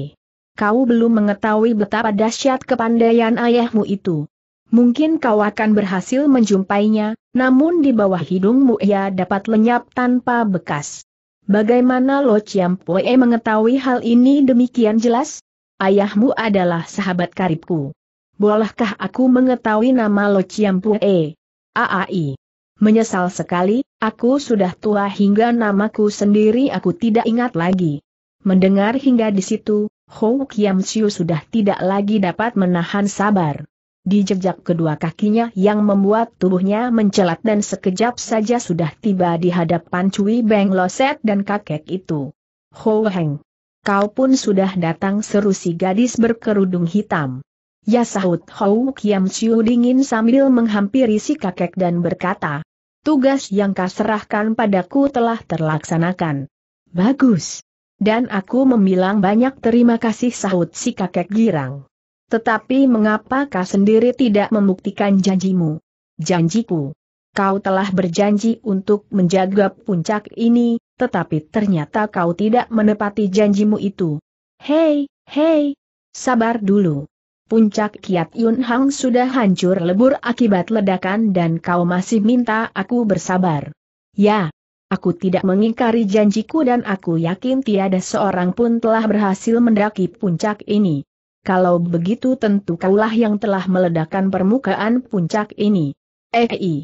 Kau belum mengetahui betapa dahsyat kepandaian ayahmu itu. Mungkin kau akan berhasil menjumpainya, namun di bawah hidungmu ia dapat lenyap tanpa bekas. Bagaimana Lo Poe mengetahui hal ini demikian jelas? Ayahmu adalah sahabat karibku. Bolehkah aku mengetahui nama Lo Poe? Aai. Menyesal sekali, aku sudah tua hingga namaku sendiri aku tidak ingat lagi. Mendengar hingga di situ, Hou Kiam Siu sudah tidak lagi dapat menahan sabar. Di jejak kedua kakinya yang membuat tubuhnya mencelat dan sekejap saja sudah tiba di hadapan Cui Beng Loset dan kakek itu. Ho Heng! Kau pun sudah datang seru si gadis berkerudung hitam. Ya sahut Hou Kiam Chiu dingin sambil menghampiri si kakek dan berkata. Tugas yang kau serahkan padaku telah terlaksanakan. Bagus. Dan aku membilang banyak terima kasih sahut si kakek girang. Tetapi mengapa kau sendiri tidak membuktikan janjimu? Janjiku. Kau telah berjanji untuk menjaga puncak ini, tetapi ternyata kau tidak menepati janjimu itu. Hei, hei, sabar dulu. Puncak Kiat Yun Hang sudah hancur lebur akibat ledakan dan kau masih minta aku bersabar. Ya, Aku tidak mengingkari janjiku dan aku yakin tiada seorang pun telah berhasil mendaki puncak ini kalau begitu tentu kaulah yang telah meledakkan permukaan puncak ini. Ei, eh,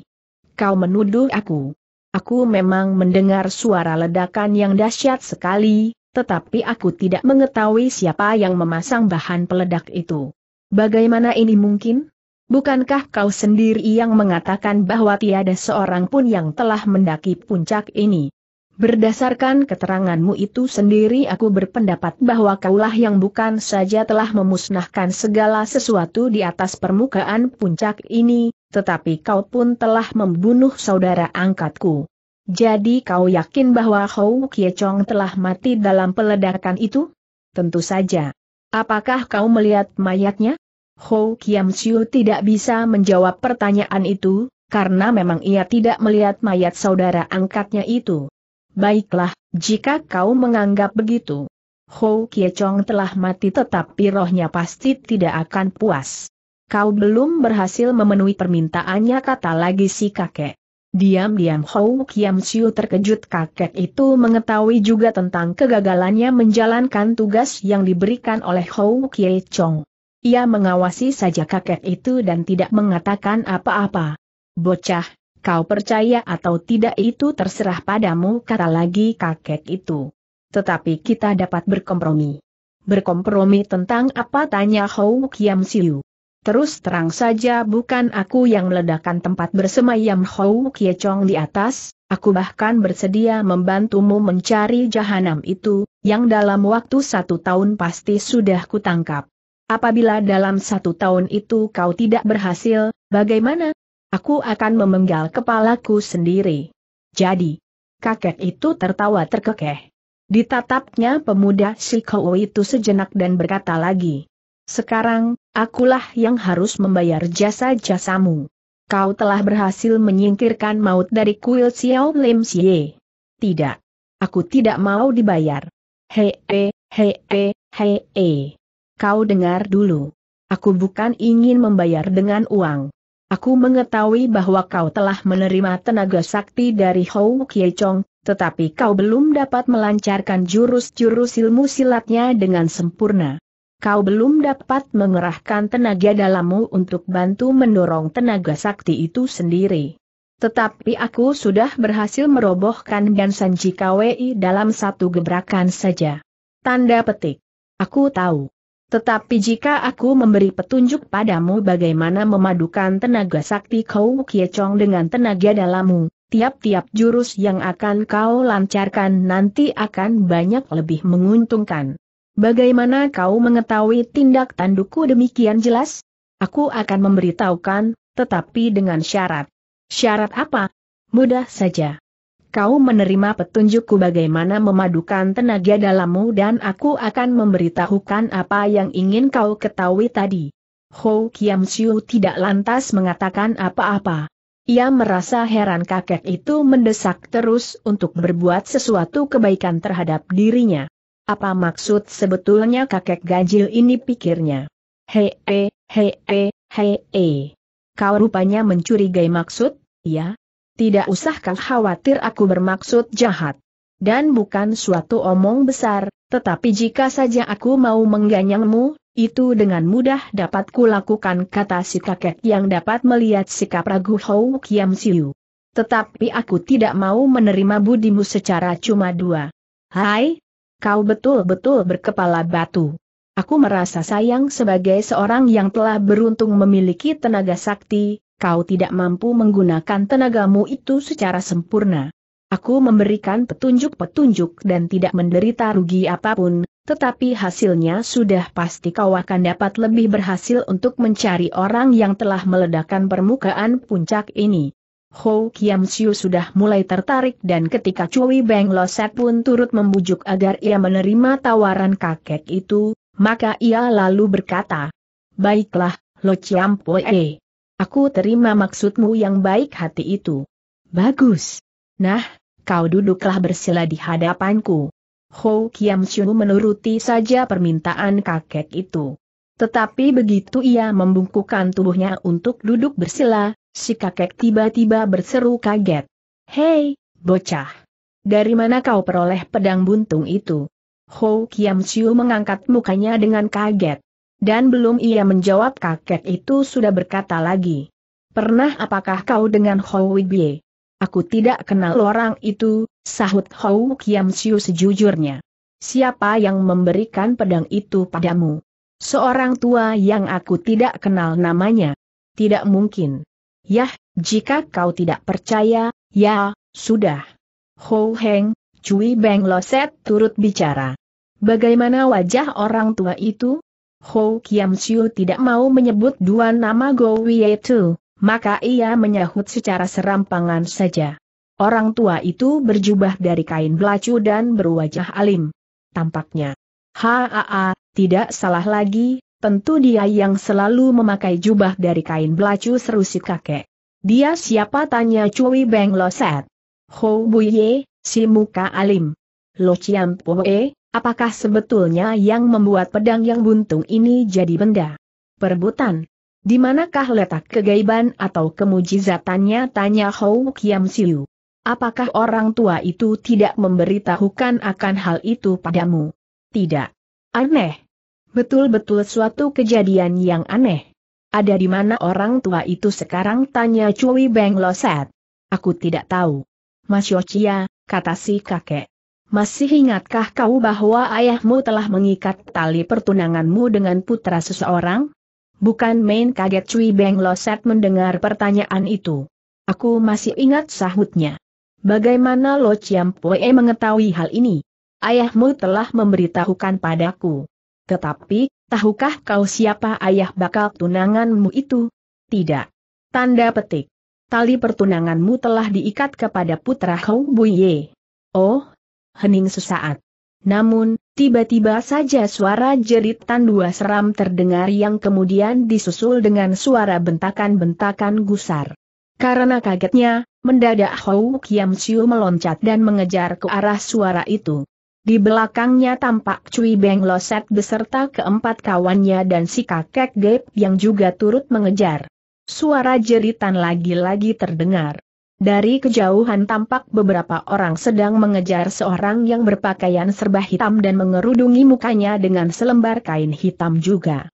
kau menuduh aku. Aku memang mendengar suara ledakan yang dahsyat sekali, tetapi aku tidak mengetahui siapa yang memasang bahan peledak itu. Bagaimana ini mungkin? Bukankah kau sendiri yang mengatakan bahwa tiada seorang pun yang telah mendaki puncak ini? Berdasarkan keteranganmu itu sendiri aku berpendapat bahwa kaulah yang bukan saja telah memusnahkan segala sesuatu di atas permukaan puncak ini, tetapi kau pun telah membunuh saudara angkatku. Jadi kau yakin bahwa Hou Kiechong telah mati dalam peledakan itu? Tentu saja. Apakah kau melihat mayatnya? Hou Kiam Siu tidak bisa menjawab pertanyaan itu, karena memang ia tidak melihat mayat saudara angkatnya itu. Baiklah, jika kau menganggap begitu. Hou Kiechong telah mati tetapi rohnya pasti tidak akan puas. Kau belum berhasil memenuhi permintaannya kata lagi si kakek. Diam-diam Hou Kiam Siu terkejut kakek itu mengetahui juga tentang kegagalannya menjalankan tugas yang diberikan oleh Hou Kie Ia mengawasi saja kakek itu dan tidak mengatakan apa-apa. Bocah, Kau percaya atau tidak itu terserah padamu kata lagi kakek itu. Tetapi kita dapat berkompromi. Berkompromi tentang apa tanya Hou Kiam Siu. Terus terang saja bukan aku yang meledakkan tempat bersemayam Hou Kie Chong di atas, aku bahkan bersedia membantumu mencari jahanam itu, yang dalam waktu satu tahun pasti sudah kutangkap. Apabila dalam satu tahun itu kau tidak berhasil, bagaimana? Aku akan memenggal kepalaku sendiri. Jadi, kakek itu tertawa terkekeh. Ditatapnya pemuda Sikowo itu sejenak dan berkata lagi. Sekarang, akulah yang harus membayar jasa-jasamu. Kau telah berhasil menyingkirkan maut dari kuil Xiao Lim Xie. Tidak. Aku tidak mau dibayar. Hei, hei, hei, hei, hei. Kau dengar dulu. Aku bukan ingin membayar dengan uang. Aku mengetahui bahwa kau telah menerima tenaga sakti dari Hou Kie tetapi kau belum dapat melancarkan jurus-jurus ilmu silatnya dengan sempurna. Kau belum dapat mengerahkan tenaga dalammu untuk bantu mendorong tenaga sakti itu sendiri. Tetapi aku sudah berhasil merobohkan Sanji Jikawi dalam satu gebrakan saja. Tanda petik. Aku tahu. Tetapi jika aku memberi petunjuk padamu bagaimana memadukan tenaga sakti kau Kiecong dengan tenaga dalammu, tiap-tiap jurus yang akan kau lancarkan nanti akan banyak lebih menguntungkan. Bagaimana kau mengetahui tindak tandukku demikian jelas? Aku akan memberitahukan, tetapi dengan syarat. Syarat apa? Mudah saja kau menerima petunjukku bagaimana memadukan tenaga dalammu dan aku akan memberitahukan apa yang ingin kau ketahui tadi. Ho Kiam Siu tidak lantas mengatakan apa-apa. Ia merasa heran kakek itu mendesak terus untuk berbuat sesuatu kebaikan terhadap dirinya. Apa maksud sebetulnya kakek ganjil ini pikirnya? Hei, hei, hei, hei, Kau rupanya mencurigai maksud, ya? tidak usah kau khawatir aku bermaksud jahat. Dan bukan suatu omong besar, tetapi jika saja aku mau mengganyangmu, itu dengan mudah dapat kulakukan kata si kakek yang dapat melihat sikap ragu Hou Kiam Siu. Tetapi aku tidak mau menerima budimu secara cuma dua. Hai, kau betul-betul berkepala batu. Aku merasa sayang sebagai seorang yang telah beruntung memiliki tenaga sakti, kau tidak mampu menggunakan tenagamu itu secara sempurna. Aku memberikan petunjuk-petunjuk dan tidak menderita rugi apapun, tetapi hasilnya sudah pasti kau akan dapat lebih berhasil untuk mencari orang yang telah meledakkan permukaan puncak ini. Ho Kiam Siu sudah mulai tertarik dan ketika Cui Beng Loset pun turut membujuk agar ia menerima tawaran kakek itu, maka ia lalu berkata, Baiklah, Lo Chiam Poe. Aku terima maksudmu yang baik hati itu. Bagus. Nah, kau duduklah bersila di hadapanku. Ho Kiam Shu menuruti saja permintaan kakek itu. Tetapi begitu ia membungkukkan tubuhnya untuk duduk bersila, si kakek tiba-tiba berseru kaget. Hei, bocah! Dari mana kau peroleh pedang buntung itu? Ho Kiam Shu mengangkat mukanya dengan kaget. Dan belum ia menjawab kakek itu sudah berkata lagi. Pernah apakah kau dengan Hou Wibie? Aku tidak kenal orang itu, sahut Hou Kiam Siu sejujurnya. Siapa yang memberikan pedang itu padamu? Seorang tua yang aku tidak kenal namanya. Tidak mungkin. Yah, jika kau tidak percaya, ya, sudah. Hou Heng, Cui Beng Loset turut bicara. Bagaimana wajah orang tua itu? Ho Kiam Siu tidak mau menyebut dua nama Go Tu, maka ia menyahut secara serampangan saja. Orang tua itu berjubah dari kain belacu dan berwajah alim. Tampaknya. Haa, tidak salah lagi, tentu dia yang selalu memakai jubah dari kain belacu seru si kakek. Dia siapa tanya Cui Beng Loset. Ho Buye, si muka alim. Lo Chiam Poe, Apakah sebetulnya yang membuat pedang yang buntung ini jadi benda? Perebutan. Di manakah letak kegaiban atau kemujizatannya tanya Hou Kiam Siu. Apakah orang tua itu tidak memberitahukan akan hal itu padamu? Tidak. Aneh. Betul-betul suatu kejadian yang aneh. Ada di mana orang tua itu sekarang tanya Cui Beng Loset. Aku tidak tahu. Mas Yochia, kata si kakek. Masih ingatkah kau bahwa ayahmu telah mengikat tali pertunanganmu dengan putra seseorang? Bukan main kaget Cui Beng Loset mendengar pertanyaan itu. Aku masih ingat sahutnya. Bagaimana Lo Chiam Pue mengetahui hal ini? Ayahmu telah memberitahukan padaku. Tetapi, tahukah kau siapa ayah bakal tunanganmu itu? Tidak. Tanda petik. Tali pertunanganmu telah diikat kepada putra Hou Ye. Oh, hening sesaat. Namun, tiba-tiba saja suara jeritan dua seram terdengar yang kemudian disusul dengan suara bentakan-bentakan gusar. Karena kagetnya, mendadak Hou Kiam Siu meloncat dan mengejar ke arah suara itu. Di belakangnya tampak Cui Beng Loset beserta keempat kawannya dan si kakek Gap yang juga turut mengejar. Suara jeritan lagi-lagi terdengar. Dari kejauhan tampak beberapa orang sedang mengejar seorang yang berpakaian serba hitam dan mengerudungi mukanya dengan selembar kain hitam juga.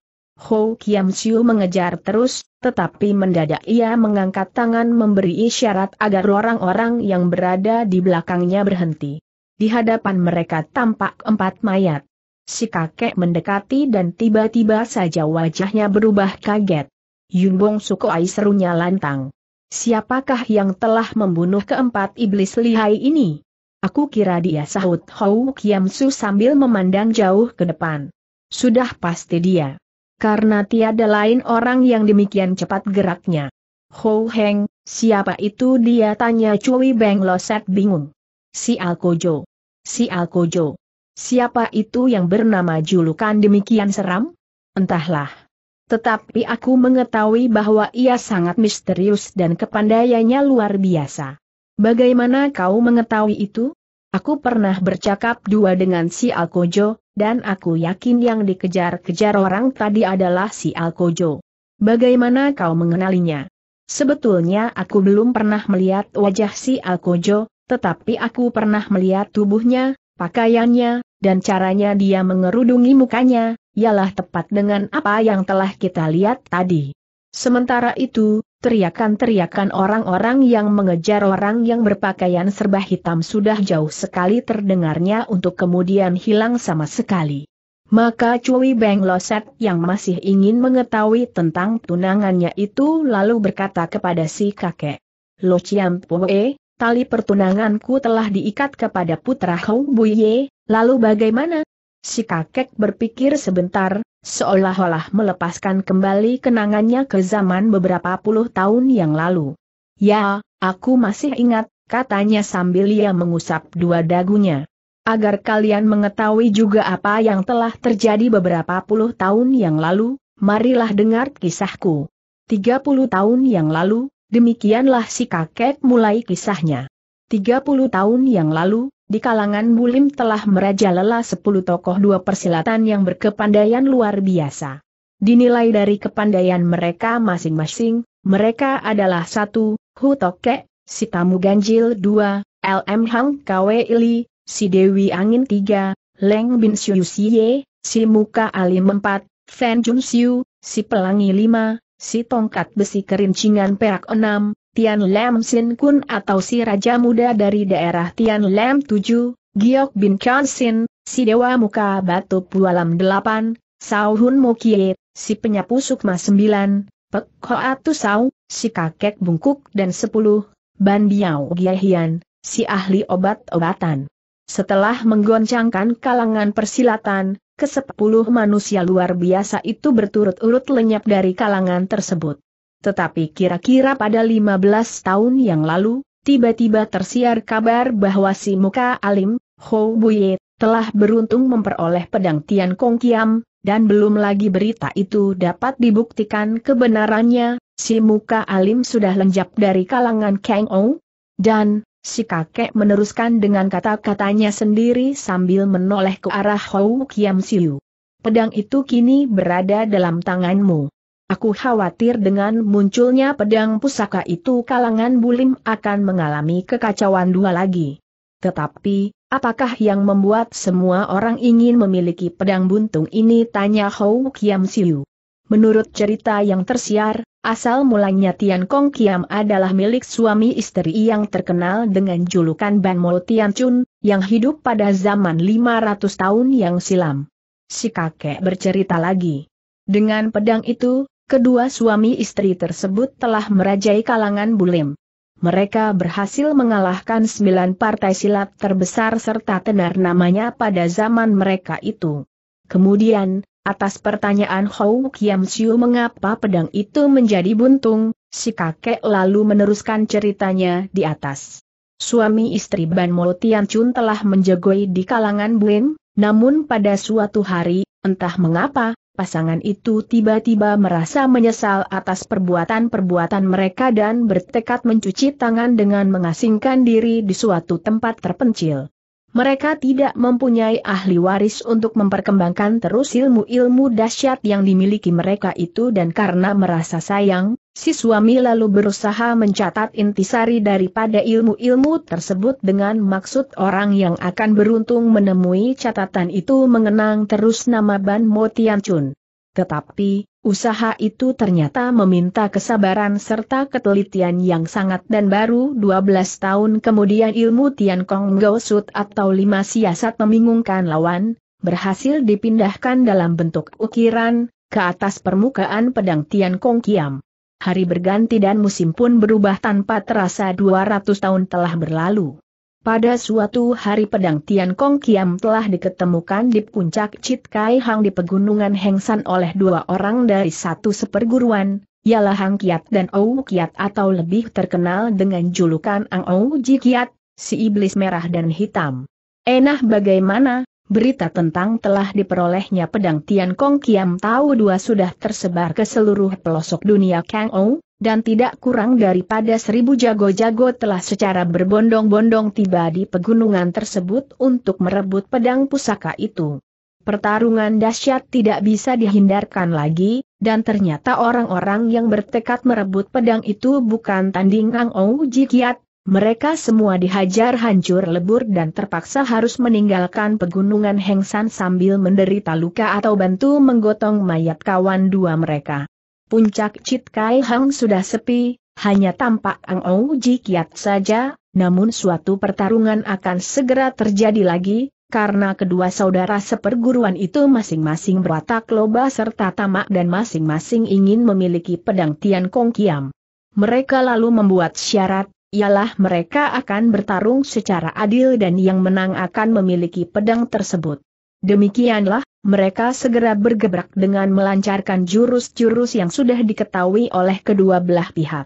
Ho Kiam Siu mengejar terus, tetapi mendadak ia mengangkat tangan memberi isyarat agar orang-orang yang berada di belakangnya berhenti. Di hadapan mereka tampak empat mayat. Si kakek mendekati dan tiba-tiba saja wajahnya berubah kaget. Yun Bong Sukoai serunya lantang. Siapakah yang telah membunuh keempat iblis lihai ini? Aku kira dia sahut Hou Kiam sambil memandang jauh ke depan. Sudah pasti dia. Karena tiada lain orang yang demikian cepat geraknya. Hou Heng, siapa itu dia tanya Cui Beng Loset bingung. Si Alkojo. Si Alkojo. Siapa itu yang bernama julukan demikian seram? Entahlah. Tetapi aku mengetahui bahwa ia sangat misterius dan kepandaiannya luar biasa. Bagaimana kau mengetahui itu? Aku pernah bercakap dua dengan si Alkojo, dan aku yakin yang dikejar-kejar orang tadi adalah si Alkojo. Bagaimana kau mengenalinya? Sebetulnya aku belum pernah melihat wajah si Alkojo, tetapi aku pernah melihat tubuhnya, pakaiannya, dan caranya dia mengerudungi mukanya, ialah tepat dengan apa yang telah kita lihat tadi. Sementara itu, teriakan-teriakan orang-orang yang mengejar orang yang berpakaian serba hitam sudah jauh sekali terdengarnya untuk kemudian hilang sama sekali. Maka Cui Beng Loset yang masih ingin mengetahui tentang tunangannya itu lalu berkata kepada si kakek. Lo Chiam Poe, tali pertunanganku telah diikat kepada putra Hou Buye, lalu bagaimana Si kakek berpikir sebentar, seolah-olah melepaskan kembali kenangannya ke zaman beberapa puluh tahun yang lalu. Ya, aku masih ingat, katanya sambil ia mengusap dua dagunya. Agar kalian mengetahui juga apa yang telah terjadi beberapa puluh tahun yang lalu, marilah dengar kisahku. Tiga puluh tahun yang lalu, demikianlah si kakek mulai kisahnya. Tiga puluh tahun yang lalu, di kalangan Bulim telah merajalela sepuluh tokoh dua persilatan yang berkepandaian luar biasa. Dinilai dari kepandaian mereka masing-masing, mereka adalah satu, Hu Toke, si Tamu Ganjil dua, LM Hang Kwe Ili, si Dewi Angin tiga, Leng Bin Siu Siye, si Muka Alim empat, Fan Jun Siu, si Pelangi lima, si Tongkat Besi Kerincingan Perak enam, Tian Lam Sin Kun atau si Raja Muda dari daerah Tian Lam 7, Giok Bin Chan Sin, si Dewa Muka Batu Pualam 8, Sao Hun Mo Kie, si Penyapu Sukma 9, Pek Hoa Tu Sao, si Kakek Bungkuk dan 10, Ban Biao Hian, si ahli obat-obatan. Setelah menggoncangkan kalangan persilatan, kesepuluh manusia luar biasa itu berturut-urut lenyap dari kalangan tersebut. Tetapi kira-kira pada 15 tahun yang lalu, tiba-tiba tersiar kabar bahwa si Muka Alim, Hou Buye, telah beruntung memperoleh pedang Tian Kong Kiam, dan belum lagi berita itu dapat dibuktikan kebenarannya, si Muka Alim sudah lenjap dari kalangan Kang Ou. Dan, si kakek meneruskan dengan kata-katanya sendiri sambil menoleh ke arah Hou Kiam Siu. Pedang itu kini berada dalam tanganmu. Aku khawatir dengan munculnya pedang pusaka itu kalangan bulim akan mengalami kekacauan dua lagi. Tetapi, apakah yang membuat semua orang ingin memiliki pedang buntung ini tanya Hou Kiam Siu. Menurut cerita yang tersiar, asal mulanya Tian Kong Kiam adalah milik suami istri yang terkenal dengan julukan Ban Mo Tian Chun, yang hidup pada zaman 500 tahun yang silam. Si kakek bercerita lagi. Dengan pedang itu, Kedua suami istri tersebut telah merajai kalangan bulim. Mereka berhasil mengalahkan sembilan partai silat terbesar serta tenar namanya pada zaman mereka itu. Kemudian, atas pertanyaan Hou Kiam Siu mengapa pedang itu menjadi buntung, si kakek lalu meneruskan ceritanya di atas. Suami istri Ban Mo Tian Chun telah menjegoi di kalangan Buin, namun pada suatu hari, entah mengapa, pasangan itu tiba-tiba merasa menyesal atas perbuatan-perbuatan mereka dan bertekad mencuci tangan dengan mengasingkan diri di suatu tempat terpencil. Mereka tidak mempunyai ahli waris untuk memperkembangkan terus ilmu-ilmu dahsyat yang dimiliki mereka itu dan karena merasa sayang, Si suami lalu berusaha mencatat intisari daripada ilmu-ilmu tersebut dengan maksud orang yang akan beruntung menemui catatan itu mengenang terus nama Ban Mo Chun. Tetapi, usaha itu ternyata meminta kesabaran serta ketelitian yang sangat dan baru 12 tahun kemudian ilmu Tian Kong Gosut atau lima siasat membingungkan lawan, berhasil dipindahkan dalam bentuk ukiran, ke atas permukaan pedang Tian Kong Kiam. Hari berganti dan musim pun berubah tanpa terasa 200 tahun telah berlalu. Pada suatu hari pedang Tian Kong Kiam telah diketemukan di puncak Chit Kai Hang di pegunungan Hengsan oleh dua orang dari satu seperguruan, ialah Hang Kiat dan Ou Kiat atau lebih terkenal dengan julukan Ang Ou Ji Kiat, si iblis merah dan hitam. Enah bagaimana, Berita tentang telah diperolehnya pedang Tian Kong Kiam Tau dua sudah tersebar ke seluruh pelosok dunia Kang Ou, dan tidak kurang daripada seribu jago-jago telah secara berbondong-bondong tiba di pegunungan tersebut untuk merebut pedang pusaka itu. Pertarungan dahsyat tidak bisa dihindarkan lagi, dan ternyata orang-orang yang bertekad merebut pedang itu bukan tanding Ang Ou Jikiat, mereka semua dihajar hancur lebur dan terpaksa harus meninggalkan pegunungan Hengsan sambil menderita luka atau bantu menggotong mayat kawan dua mereka. Puncak Chit Kai Hang sudah sepi, hanya tampak Ang Ouji Kiat saja, namun suatu pertarungan akan segera terjadi lagi, karena kedua saudara seperguruan itu masing-masing berwatak loba serta tamak dan masing-masing ingin memiliki pedang Tian Kong Kiam. Mereka lalu membuat syarat, ialah mereka akan bertarung secara adil dan yang menang akan memiliki pedang tersebut. Demikianlah, mereka segera bergebrak dengan melancarkan jurus-jurus yang sudah diketahui oleh kedua belah pihak.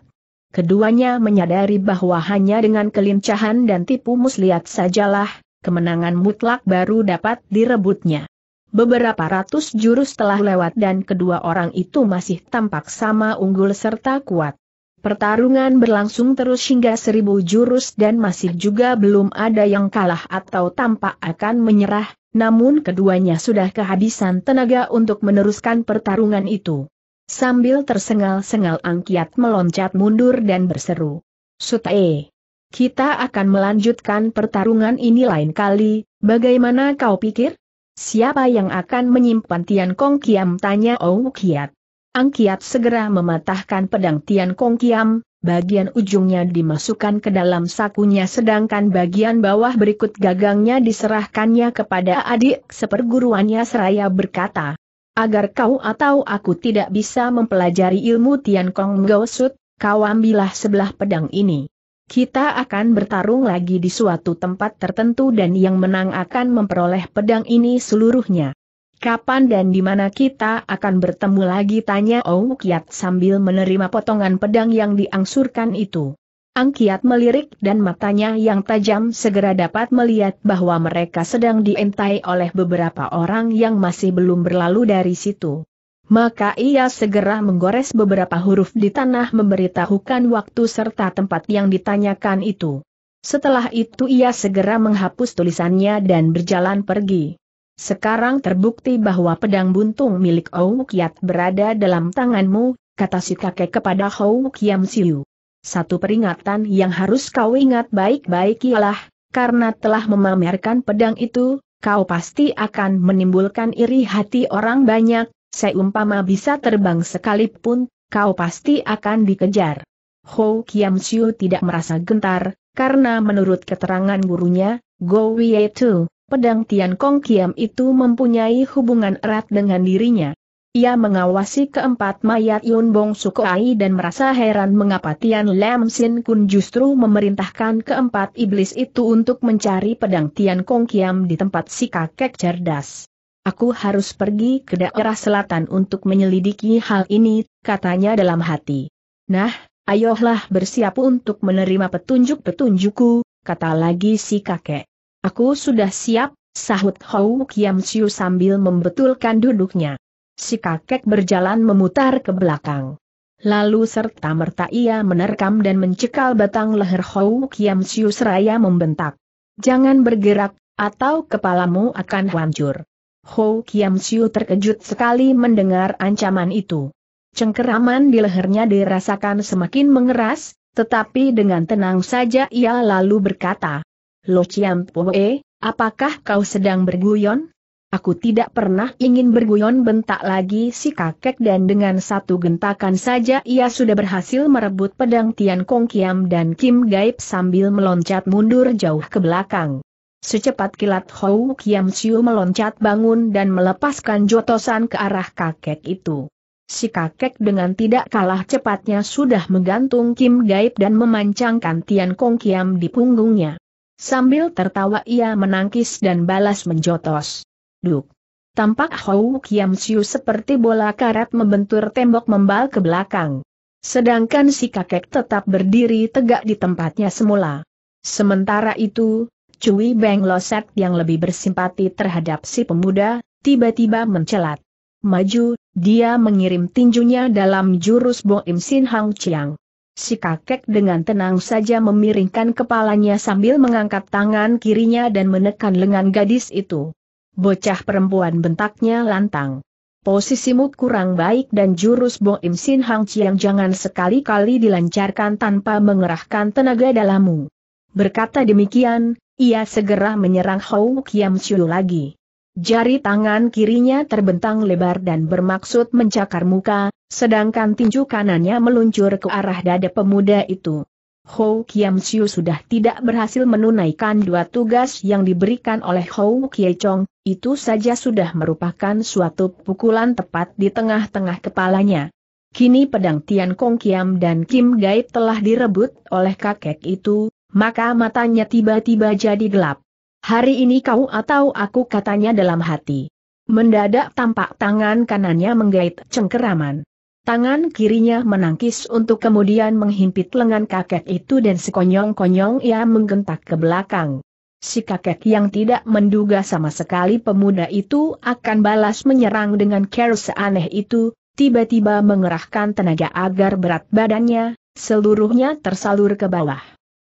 Keduanya menyadari bahwa hanya dengan kelincahan dan tipu muslihat sajalah, kemenangan mutlak baru dapat direbutnya. Beberapa ratus jurus telah lewat dan kedua orang itu masih tampak sama unggul serta kuat. Pertarungan berlangsung terus hingga seribu jurus dan masih juga belum ada yang kalah atau tampak akan menyerah, namun keduanya sudah kehabisan tenaga untuk meneruskan pertarungan itu. Sambil tersengal-sengal Angkiat meloncat mundur dan berseru. Sutae! Kita akan melanjutkan pertarungan ini lain kali, bagaimana kau pikir? Siapa yang akan menyimpan Tian Kong Kiam tanya Ou Kiat. Angkiat segera mematahkan pedang Tian Kong Kiam, bagian ujungnya dimasukkan ke dalam sakunya sedangkan bagian bawah berikut gagangnya diserahkannya kepada adik seperguruannya seraya berkata, agar kau atau aku tidak bisa mempelajari ilmu Tian Kong Sut, kau ambillah sebelah pedang ini. Kita akan bertarung lagi di suatu tempat tertentu dan yang menang akan memperoleh pedang ini seluruhnya. Kapan dan di mana kita akan bertemu lagi tanya Ong Kiat sambil menerima potongan pedang yang diangsurkan itu. Ang Kiat melirik dan matanya yang tajam segera dapat melihat bahwa mereka sedang dientai oleh beberapa orang yang masih belum berlalu dari situ. Maka ia segera menggores beberapa huruf di tanah memberitahukan waktu serta tempat yang ditanyakan itu. Setelah itu ia segera menghapus tulisannya dan berjalan pergi. Sekarang terbukti bahwa pedang buntung milik Ou Kiat berada dalam tanganmu, kata si kakek kepada Hou Kiam Siu. Satu peringatan yang harus kau ingat baik-baik ialah, karena telah memamerkan pedang itu, kau pasti akan menimbulkan iri hati orang banyak, seumpama bisa terbang sekalipun, kau pasti akan dikejar. Hou Kiam Siu tidak merasa gentar, karena menurut keterangan gurunya, Go Tu, pedang Tian Kong Kiam itu mempunyai hubungan erat dengan dirinya. Ia mengawasi keempat mayat Yun Bong Sukoai dan merasa heran mengapa Tian Lam Sin Kun justru memerintahkan keempat iblis itu untuk mencari pedang Tian Kong Kiam di tempat si kakek cerdas. Aku harus pergi ke daerah selatan untuk menyelidiki hal ini, katanya dalam hati. Nah, ayolah bersiap untuk menerima petunjuk-petunjukku, kata lagi si kakek. Aku sudah siap, sahut Hou Kiam Siu sambil membetulkan duduknya. Si kakek berjalan memutar ke belakang. Lalu serta merta ia menerkam dan mencekal batang leher Hou Kiam Siu seraya membentak. Jangan bergerak, atau kepalamu akan hancur. Hou Kiam Siu terkejut sekali mendengar ancaman itu. Cengkeraman di lehernya dirasakan semakin mengeras, tetapi dengan tenang saja ia lalu berkata, Lo Chiam Poe, eh, apakah kau sedang berguyon? Aku tidak pernah ingin berguyon bentak lagi si kakek dan dengan satu gentakan saja ia sudah berhasil merebut pedang Tian Kong Kiam dan Kim Gaib sambil meloncat mundur jauh ke belakang. Secepat kilat Hou Kiam Siu meloncat bangun dan melepaskan jotosan ke arah kakek itu. Si kakek dengan tidak kalah cepatnya sudah menggantung Kim Gaib dan memancangkan Tian Kong Kiam di punggungnya. Sambil tertawa ia menangkis dan balas menjotos. Duk. Tampak Hou Kiam Siu seperti bola karat membentur tembok membal ke belakang. Sedangkan si kakek tetap berdiri tegak di tempatnya semula. Sementara itu, Cui Beng Loset yang lebih bersimpati terhadap si pemuda, tiba-tiba mencelat. Maju, dia mengirim tinjunya dalam jurus Bo Im Sin Hang Chiang. Si kakek dengan tenang saja memiringkan kepalanya sambil mengangkat tangan kirinya dan menekan lengan gadis itu. Bocah perempuan bentaknya lantang. Posisimu kurang baik dan jurus Bo Im Sin Hang Chiang jangan sekali-kali dilancarkan tanpa mengerahkan tenaga dalammu. Berkata demikian, ia segera menyerang Hou Kiam Chiu lagi. Jari tangan kirinya terbentang lebar dan bermaksud mencakar muka, Sedangkan tinju kanannya meluncur ke arah dada pemuda itu. Hou Kiam Siu sudah tidak berhasil menunaikan dua tugas yang diberikan oleh Hou Kie Chong, itu saja sudah merupakan suatu pukulan tepat di tengah-tengah kepalanya. Kini pedang Tian Kong Kiam dan Kim Gaib telah direbut oleh kakek itu, maka matanya tiba-tiba jadi gelap. Hari ini kau atau aku katanya dalam hati. Mendadak tampak tangan kanannya menggait cengkeraman. Tangan kirinya menangkis untuk kemudian menghimpit lengan kakek itu dan sekonyong-konyong ia menggentak ke belakang. Si kakek yang tidak menduga sama sekali pemuda itu akan balas menyerang dengan care seaneh itu, tiba-tiba mengerahkan tenaga agar berat badannya, seluruhnya tersalur ke bawah.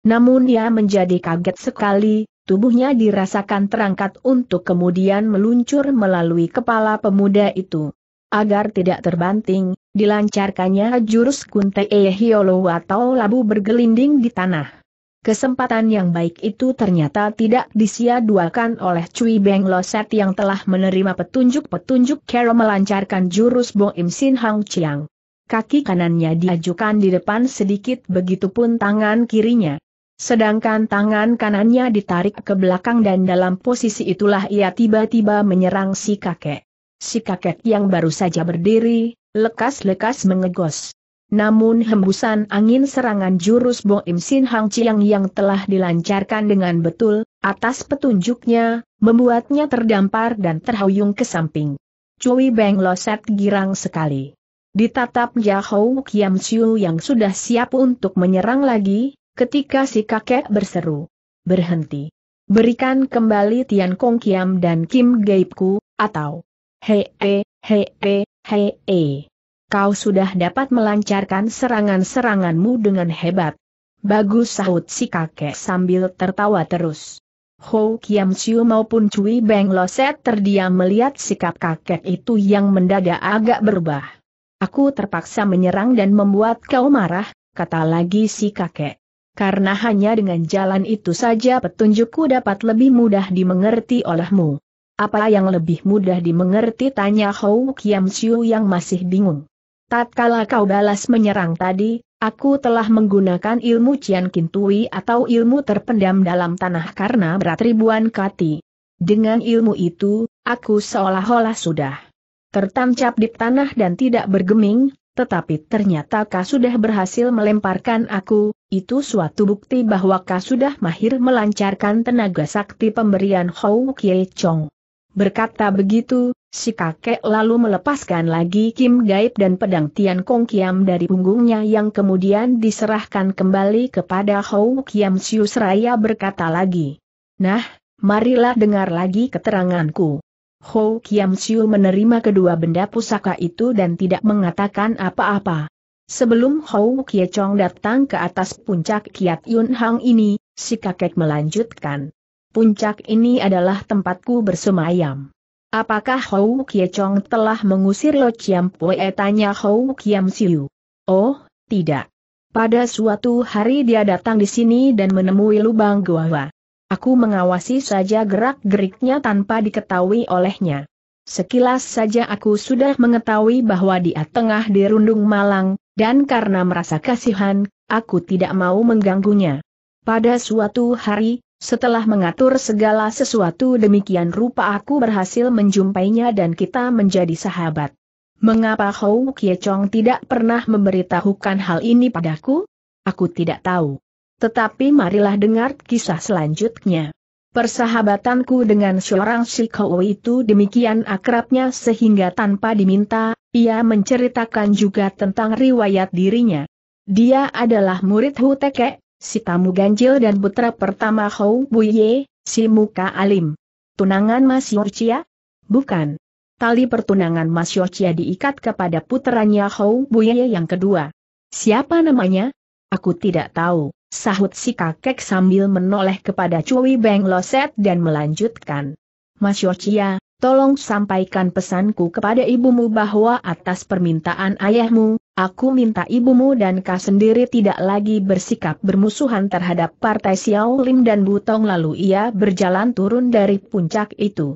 Namun ia menjadi kaget sekali, tubuhnya dirasakan terangkat untuk kemudian meluncur melalui kepala pemuda itu. Agar tidak terbanting, dilancarkannya jurus Kunte Ehiolo atau labu bergelinding di tanah. Kesempatan yang baik itu ternyata tidak disia-duakan oleh Cui Beng Loset yang telah menerima petunjuk-petunjuk Kero melancarkan jurus Im Sin Hang Chiang. Kaki kanannya diajukan di depan sedikit begitupun tangan kirinya. Sedangkan tangan kanannya ditarik ke belakang dan dalam posisi itulah ia tiba-tiba menyerang si kakek. Si kakek yang baru saja berdiri, lekas-lekas mengegos. Namun hembusan angin serangan jurus Bo Im Sin Hang Chiang yang telah dilancarkan dengan betul, atas petunjuknya, membuatnya terdampar dan terhuyung ke samping. Cui Beng Loset girang sekali. Ditatap Yahou Kiam Siu yang sudah siap untuk menyerang lagi, ketika si kakek berseru. Berhenti. Berikan kembali Tian Kong Kiam dan Kim Gaipku, atau... Hei, hei, hei, Hei, hey. Eh, kau sudah dapat melancarkan serangan-seranganmu dengan hebat. Bagus sahut si kakek sambil tertawa terus. Ho Kiam Chiu maupun Cui Beng Loset terdiam melihat sikap kakek itu yang mendadak agak berubah. Aku terpaksa menyerang dan membuat kau marah, kata lagi si kakek karena hanya dengan jalan itu saja petunjukku dapat lebih mudah dimengerti olehmu. Apa yang lebih mudah dimengerti tanya Hou Kiam Siu yang masih bingung. Tatkala kau balas menyerang tadi, aku telah menggunakan ilmu Cian Kintui atau ilmu terpendam dalam tanah karena berat ribuan kati. Dengan ilmu itu, aku seolah-olah sudah tertancap di tanah dan tidak bergeming, tetapi ternyata kau sudah berhasil melemparkan aku, itu suatu bukti bahwa kau sudah mahir melancarkan tenaga sakti pemberian Hou Kie Chong. Berkata begitu, si kakek lalu melepaskan lagi Kim Gaib dan pedang Tian Kong Kiam dari punggungnya yang kemudian diserahkan kembali kepada Hou Kiam Siu seraya berkata lagi. Nah, marilah dengar lagi keteranganku. Hou Kiam Siu menerima kedua benda pusaka itu dan tidak mengatakan apa-apa. Sebelum Hou Kie Chong datang ke atas puncak Kiat Yun Hang ini, si kakek melanjutkan puncak ini adalah tempatku bersemayam. Apakah Hou Kie Chong telah mengusir Lo Chiam Pue? Tanya Hou Kiam Siu. Oh, tidak. Pada suatu hari dia datang di sini dan menemui lubang gua. Aku mengawasi saja gerak-geriknya tanpa diketahui olehnya. Sekilas saja aku sudah mengetahui bahwa dia tengah dirundung malang, dan karena merasa kasihan, aku tidak mau mengganggunya. Pada suatu hari, setelah mengatur segala sesuatu demikian rupa aku berhasil menjumpainya dan kita menjadi sahabat. Mengapa Hou Kie Chong tidak pernah memberitahukan hal ini padaku? Aku tidak tahu. Tetapi marilah dengar kisah selanjutnya. Persahabatanku dengan seorang Shikou itu demikian akrabnya sehingga tanpa diminta, ia menceritakan juga tentang riwayat dirinya. Dia adalah murid Hu Huteke, si tamu ganjil dan putra pertama Hou Buye, si muka alim. Tunangan Mas Yorcia? Bukan. Tali pertunangan Mas Yorcia diikat kepada puteranya Hou Buye yang kedua. Siapa namanya? Aku tidak tahu, sahut si kakek sambil menoleh kepada Cui Beng Loset dan melanjutkan. Mas Yorcia, tolong sampaikan pesanku kepada ibumu bahwa atas permintaan ayahmu, aku minta ibumu dan kau sendiri tidak lagi bersikap bermusuhan terhadap Partai Xiao Lim dan Butong lalu ia berjalan turun dari puncak itu.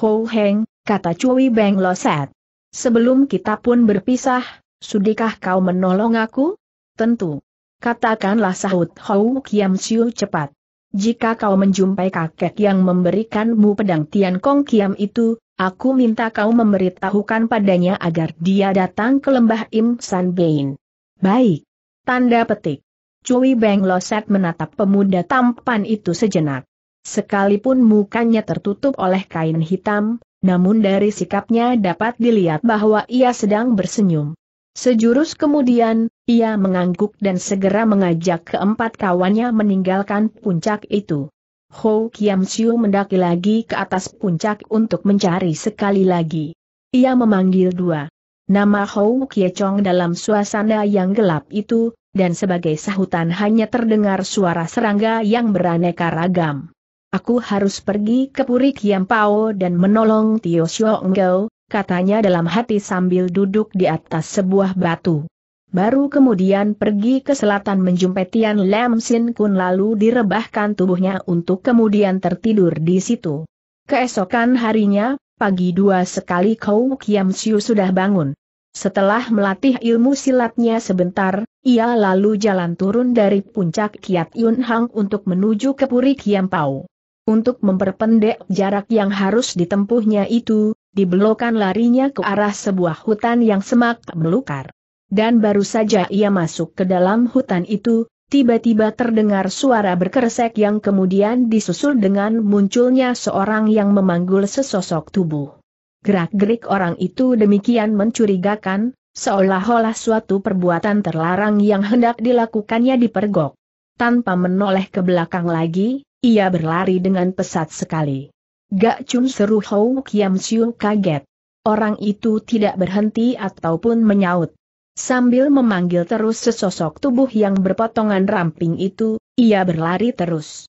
Ho Heng, kata Cui Beng Loset. Sebelum kita pun berpisah, sudikah kau menolong aku? Tentu. Katakanlah sahut Hou Kiam Siu cepat. Jika kau menjumpai kakek yang memberikanmu pedang Tian Kong Kiam itu, aku minta kau memberitahukan padanya agar dia datang ke lembah Im San Bain. Baik. Tanda petik. Cui Beng Loset menatap pemuda tampan itu sejenak. Sekalipun mukanya tertutup oleh kain hitam, namun dari sikapnya dapat dilihat bahwa ia sedang bersenyum. Sejurus kemudian, ia mengangguk dan segera mengajak keempat kawannya meninggalkan puncak itu. Ho Kiam Siu mendaki lagi ke atas puncak untuk mencari sekali lagi. Ia memanggil dua. Nama Ho Kie Chong dalam suasana yang gelap itu, dan sebagai sahutan hanya terdengar suara serangga yang beraneka ragam. Aku harus pergi ke Puri Kiam Pao dan menolong Tio Xiong Gao, katanya dalam hati sambil duduk di atas sebuah batu baru kemudian pergi ke selatan menjumpai Tian Lam Sin Kun lalu direbahkan tubuhnya untuk kemudian tertidur di situ. Keesokan harinya, pagi dua sekali Kou Kiam Siu sudah bangun. Setelah melatih ilmu silatnya sebentar, ia lalu jalan turun dari puncak Kiat Yun Hang untuk menuju ke Puri Kiam Pau. Untuk memperpendek jarak yang harus ditempuhnya itu, dibelokan larinya ke arah sebuah hutan yang semak melukar. Dan baru saja ia masuk ke dalam hutan itu, tiba-tiba terdengar suara berkeresek yang kemudian disusul dengan munculnya seorang yang memanggul sesosok tubuh. Gerak-gerik orang itu demikian mencurigakan, seolah-olah suatu perbuatan terlarang yang hendak dilakukannya dipergok. Tanpa menoleh ke belakang lagi, ia berlari dengan pesat sekali. Gak cun seru Hou Kiam Siu kaget. Orang itu tidak berhenti ataupun menyaut. Sambil memanggil terus sesosok tubuh yang berpotongan ramping itu, ia berlari terus.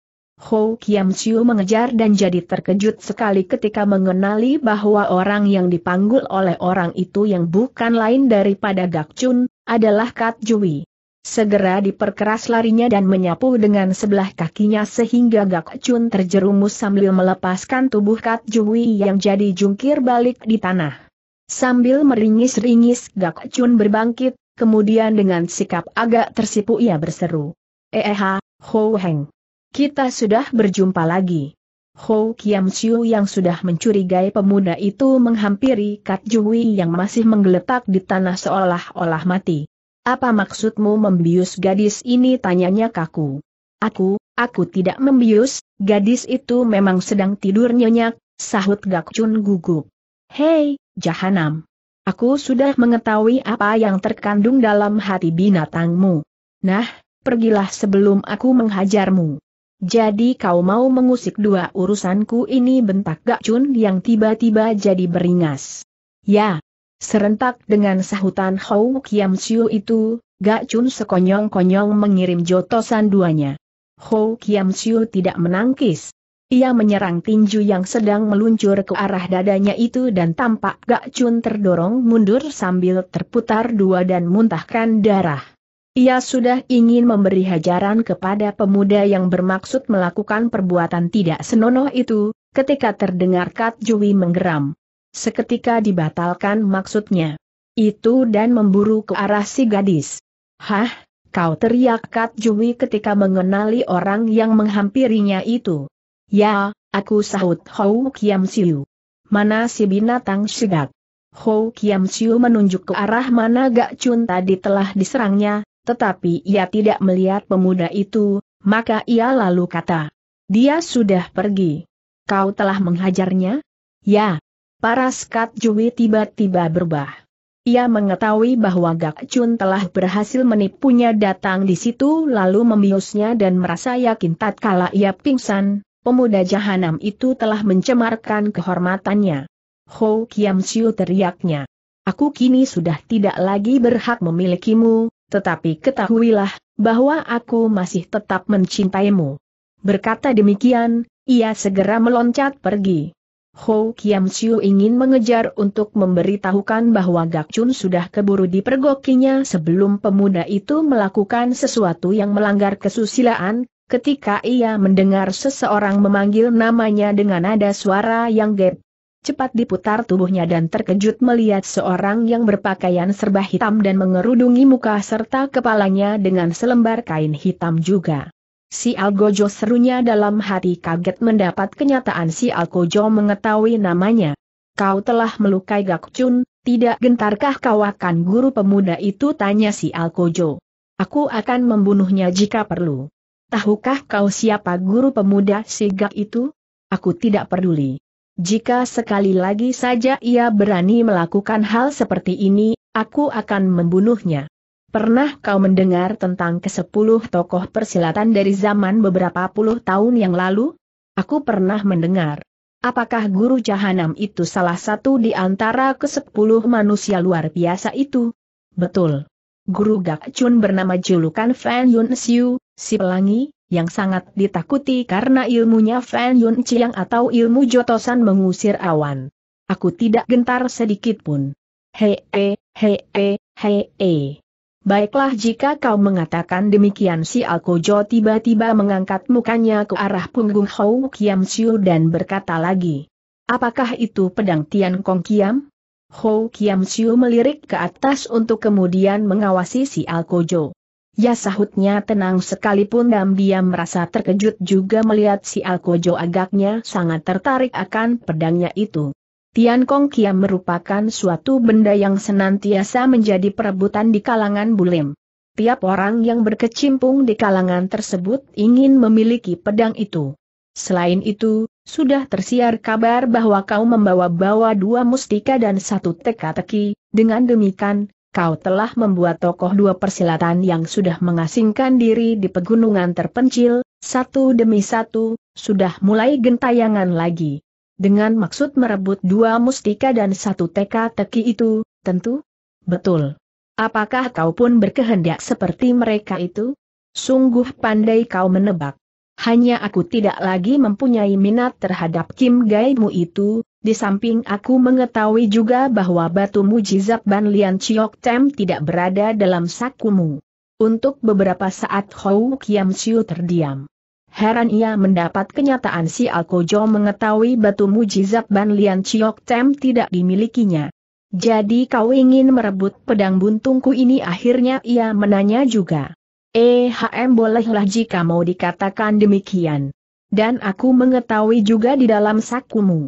Ho Kiam Siu mengejar dan jadi terkejut sekali ketika mengenali bahwa orang yang dipanggul oleh orang itu yang bukan lain daripada Gak Chun, adalah Kat Jui. Segera diperkeras larinya dan menyapu dengan sebelah kakinya sehingga Gak Chun terjerumus sambil melepaskan tubuh Kat Jui yang jadi jungkir balik di tanah. Sambil meringis-ringis Gak Chun berbangkit, kemudian dengan sikap agak tersipu ia berseru. Eha, Ho Heng. Kita sudah berjumpa lagi. Ho Kiam Siu yang sudah mencurigai pemuda itu menghampiri Kat Jui yang masih menggeletak di tanah seolah-olah mati. Apa maksudmu membius gadis ini tanyanya kaku. Aku, aku tidak membius, gadis itu memang sedang tidur nyenyak, sahut Gak Chun gugup. Hei, Jahanam. Aku sudah mengetahui apa yang terkandung dalam hati binatangmu. Nah, pergilah sebelum aku menghajarmu. Jadi kau mau mengusik dua urusanku ini bentak Gak Chun yang tiba-tiba jadi beringas. Ya. Serentak dengan sahutan Hou Kiam Siu itu, Gak Chun sekonyong-konyong mengirim jotosan duanya. Hou Kiam Siu tidak menangkis, ia menyerang tinju yang sedang meluncur ke arah dadanya itu dan tampak Gak Chun terdorong mundur sambil terputar dua dan muntahkan darah. Ia sudah ingin memberi hajaran kepada pemuda yang bermaksud melakukan perbuatan tidak senonoh itu, ketika terdengar Kat Jui menggeram. Seketika dibatalkan maksudnya. Itu dan memburu ke arah si gadis. Hah, kau teriak Kat Jui ketika mengenali orang yang menghampirinya itu. Ya, aku sahut Hou Kiam Siu. Mana si binatang segak? Hou Kiam Siu menunjuk ke arah mana Gak Chun tadi telah diserangnya, tetapi ia tidak melihat pemuda itu, maka ia lalu kata. Dia sudah pergi. Kau telah menghajarnya? Ya. Paras skat Jui tiba-tiba berubah. Ia mengetahui bahwa Gak Chun telah berhasil menipunya datang di situ lalu membiusnya dan merasa yakin tatkala ia pingsan, pemuda jahanam itu telah mencemarkan kehormatannya. Ho Kiam Siu teriaknya. Aku kini sudah tidak lagi berhak memilikimu, tetapi ketahuilah, bahwa aku masih tetap mencintaimu. Berkata demikian, ia segera meloncat pergi. Ho Kiam Siu ingin mengejar untuk memberitahukan bahwa Gak Chun sudah keburu dipergokinya sebelum pemuda itu melakukan sesuatu yang melanggar kesusilaan, ketika ia mendengar seseorang memanggil namanya dengan nada suara yang gap. Cepat diputar tubuhnya dan terkejut melihat seorang yang berpakaian serba hitam dan mengerudungi muka serta kepalanya dengan selembar kain hitam juga. Si Algojo serunya dalam hati kaget mendapat kenyataan si Algojo mengetahui namanya. Kau telah melukai Gakchun, tidak gentarkah kau akan guru pemuda itu tanya si Algojo. Aku akan membunuhnya jika perlu. Tahukah kau siapa guru pemuda sigak itu? Aku tidak peduli. Jika sekali lagi saja ia berani melakukan hal seperti ini, aku akan membunuhnya. Pernah kau mendengar tentang kesepuluh tokoh persilatan dari zaman beberapa puluh tahun yang lalu? Aku pernah mendengar. Apakah guru jahanam itu salah satu di antara kesepuluh manusia luar biasa itu? Betul. Guru Gak Chun bernama julukan Fan Yun Siu, Si pelangi, yang sangat ditakuti karena ilmunya Fan Yun Chiang atau ilmu jotosan mengusir awan. Aku tidak gentar sedikit pun. Hei, hei, hei, hei, hei. Baiklah jika kau mengatakan demikian si Alkojo tiba-tiba mengangkat mukanya ke arah punggung Hou Kiam Siu dan berkata lagi. Apakah itu pedang Tian Kong Kiam? Hou Kiam Siu melirik ke atas untuk kemudian mengawasi si Alkojo. Ya sahutnya tenang sekalipun dan dia merasa terkejut juga melihat si Alkojo agaknya sangat tertarik akan pedangnya itu. Tian Kong Kiam merupakan suatu benda yang senantiasa menjadi perebutan di kalangan bulim. Tiap orang yang berkecimpung di kalangan tersebut ingin memiliki pedang itu. Selain itu, sudah tersiar kabar bahwa kau membawa-bawa dua mustika dan satu teka-teki, dengan demikian, kau telah membuat tokoh dua persilatan yang sudah mengasingkan diri di pegunungan terpencil, satu demi satu, sudah mulai gentayangan lagi. Dengan maksud merebut dua mustika dan satu teka-teki itu, tentu? Betul. Apakah kau pun berkehendak seperti mereka itu? Sungguh pandai kau menebak. Hanya aku tidak lagi mempunyai minat terhadap Kim Gaimu itu, di samping aku mengetahui juga bahwa batu mujizat Ban Lian Chiok Tem tidak berada dalam sakumu. Untuk beberapa saat Hou Kiam Siu terdiam. Heran ia mendapat kenyataan si Alkojo mengetahui batu mujizat Ban Lian Chiok Tem tidak dimilikinya. Jadi kau ingin merebut pedang buntungku ini akhirnya ia menanya juga. Eh, hm bolehlah jika mau dikatakan demikian. Dan aku mengetahui juga di dalam sakumu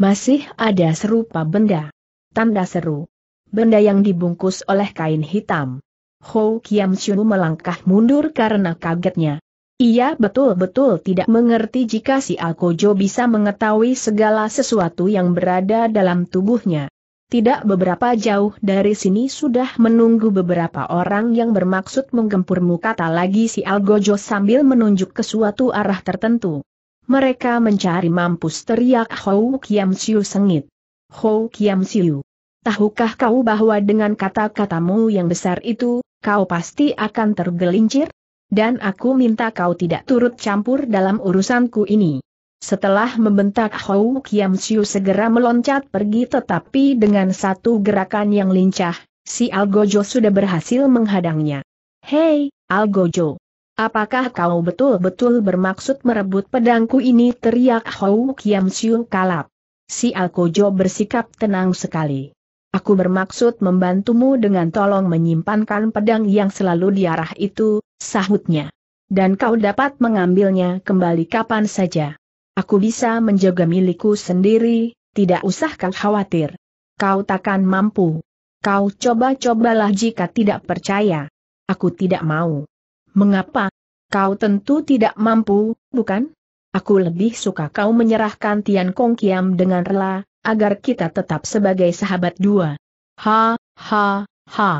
masih ada serupa benda. Tanda seru. Benda yang dibungkus oleh kain hitam. Hou Kiam Chunu melangkah mundur karena kagetnya. Ia betul-betul tidak mengerti jika si Akojo bisa mengetahui segala sesuatu yang berada dalam tubuhnya. Tidak beberapa jauh dari sini sudah menunggu beberapa orang yang bermaksud menggempurmu kata lagi si Algojo sambil menunjuk ke suatu arah tertentu. Mereka mencari mampus teriak Hou Kiam Siu sengit. Hou Kiam Siu. Tahukah kau bahwa dengan kata-katamu yang besar itu, kau pasti akan tergelincir? Dan aku minta kau tidak turut campur dalam urusanku ini. Setelah membentak Hou Kiam Siu segera meloncat pergi tetapi dengan satu gerakan yang lincah, si Algojo sudah berhasil menghadangnya. Hei, Algojo! Apakah kau betul-betul bermaksud merebut pedangku ini? teriak Hou Kiam Siu kalap. Si Alkojo bersikap tenang sekali. Aku bermaksud membantumu dengan tolong menyimpankan pedang yang selalu diarah itu, sahutnya. Dan kau dapat mengambilnya kembali kapan saja. Aku bisa menjaga milikku sendiri, tidak usah kau khawatir. Kau takkan mampu. Kau coba-cobalah jika tidak percaya. Aku tidak mau. Mengapa? Kau tentu tidak mampu, bukan? Aku lebih suka kau menyerahkan Tian Kong Kiam dengan rela, agar kita tetap sebagai sahabat dua. Ha, ha, ha.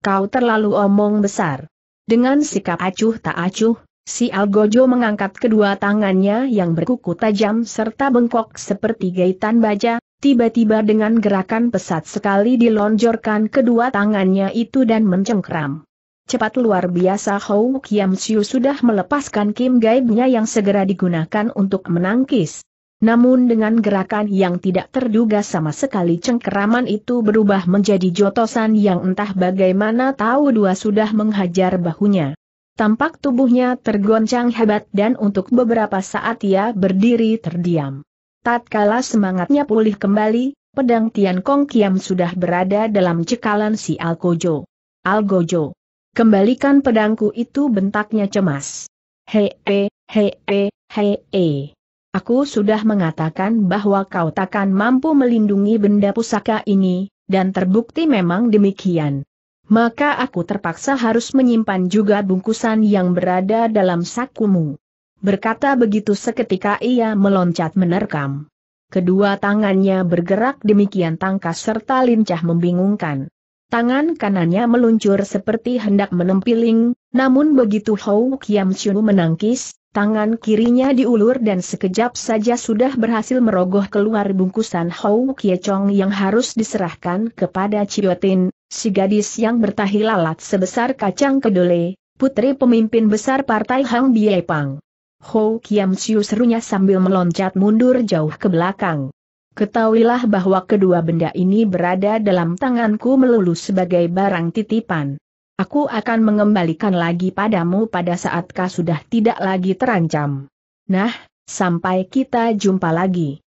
Kau terlalu omong besar. Dengan sikap acuh tak acuh, si Algojo mengangkat kedua tangannya yang berkuku tajam serta bengkok seperti gaitan baja, tiba-tiba dengan gerakan pesat sekali dilonjorkan kedua tangannya itu dan mencengkram. Cepat luar biasa Hou Kiam Siu sudah melepaskan Kim Gaibnya yang segera digunakan untuk menangkis. Namun dengan gerakan yang tidak terduga sama sekali cengkeraman itu berubah menjadi jotosan yang entah bagaimana tahu dua sudah menghajar bahunya. Tampak tubuhnya tergoncang hebat dan untuk beberapa saat ia berdiri terdiam. Tatkala semangatnya pulih kembali, pedang Tian Kong Kiam sudah berada dalam cekalan si Al Gojo. Al Gojo. Kembalikan pedangku itu bentaknya cemas. Hei, hei, hei, hei. Aku sudah mengatakan bahwa kau takkan mampu melindungi benda pusaka ini, dan terbukti memang demikian. Maka aku terpaksa harus menyimpan juga bungkusan yang berada dalam sakumu. Berkata begitu seketika ia meloncat menerkam. Kedua tangannya bergerak demikian tangkas serta lincah membingungkan. Tangan kanannya meluncur seperti hendak menempiling, namun begitu Hou Kiam Chiu menangkis, tangan kirinya diulur dan sekejap saja sudah berhasil merogoh keluar bungkusan Hou Kie Chong yang harus diserahkan kepada Tin, si gadis yang bertahi lalat sebesar kacang kedele, putri pemimpin besar partai Hang Biepang. Hou Kiam Chiu serunya sambil meloncat mundur jauh ke belakang. Ketahuilah bahwa kedua benda ini berada dalam tanganku melulu sebagai barang titipan. Aku akan mengembalikan lagi padamu pada saat kau sudah tidak lagi terancam. Nah, sampai kita jumpa lagi.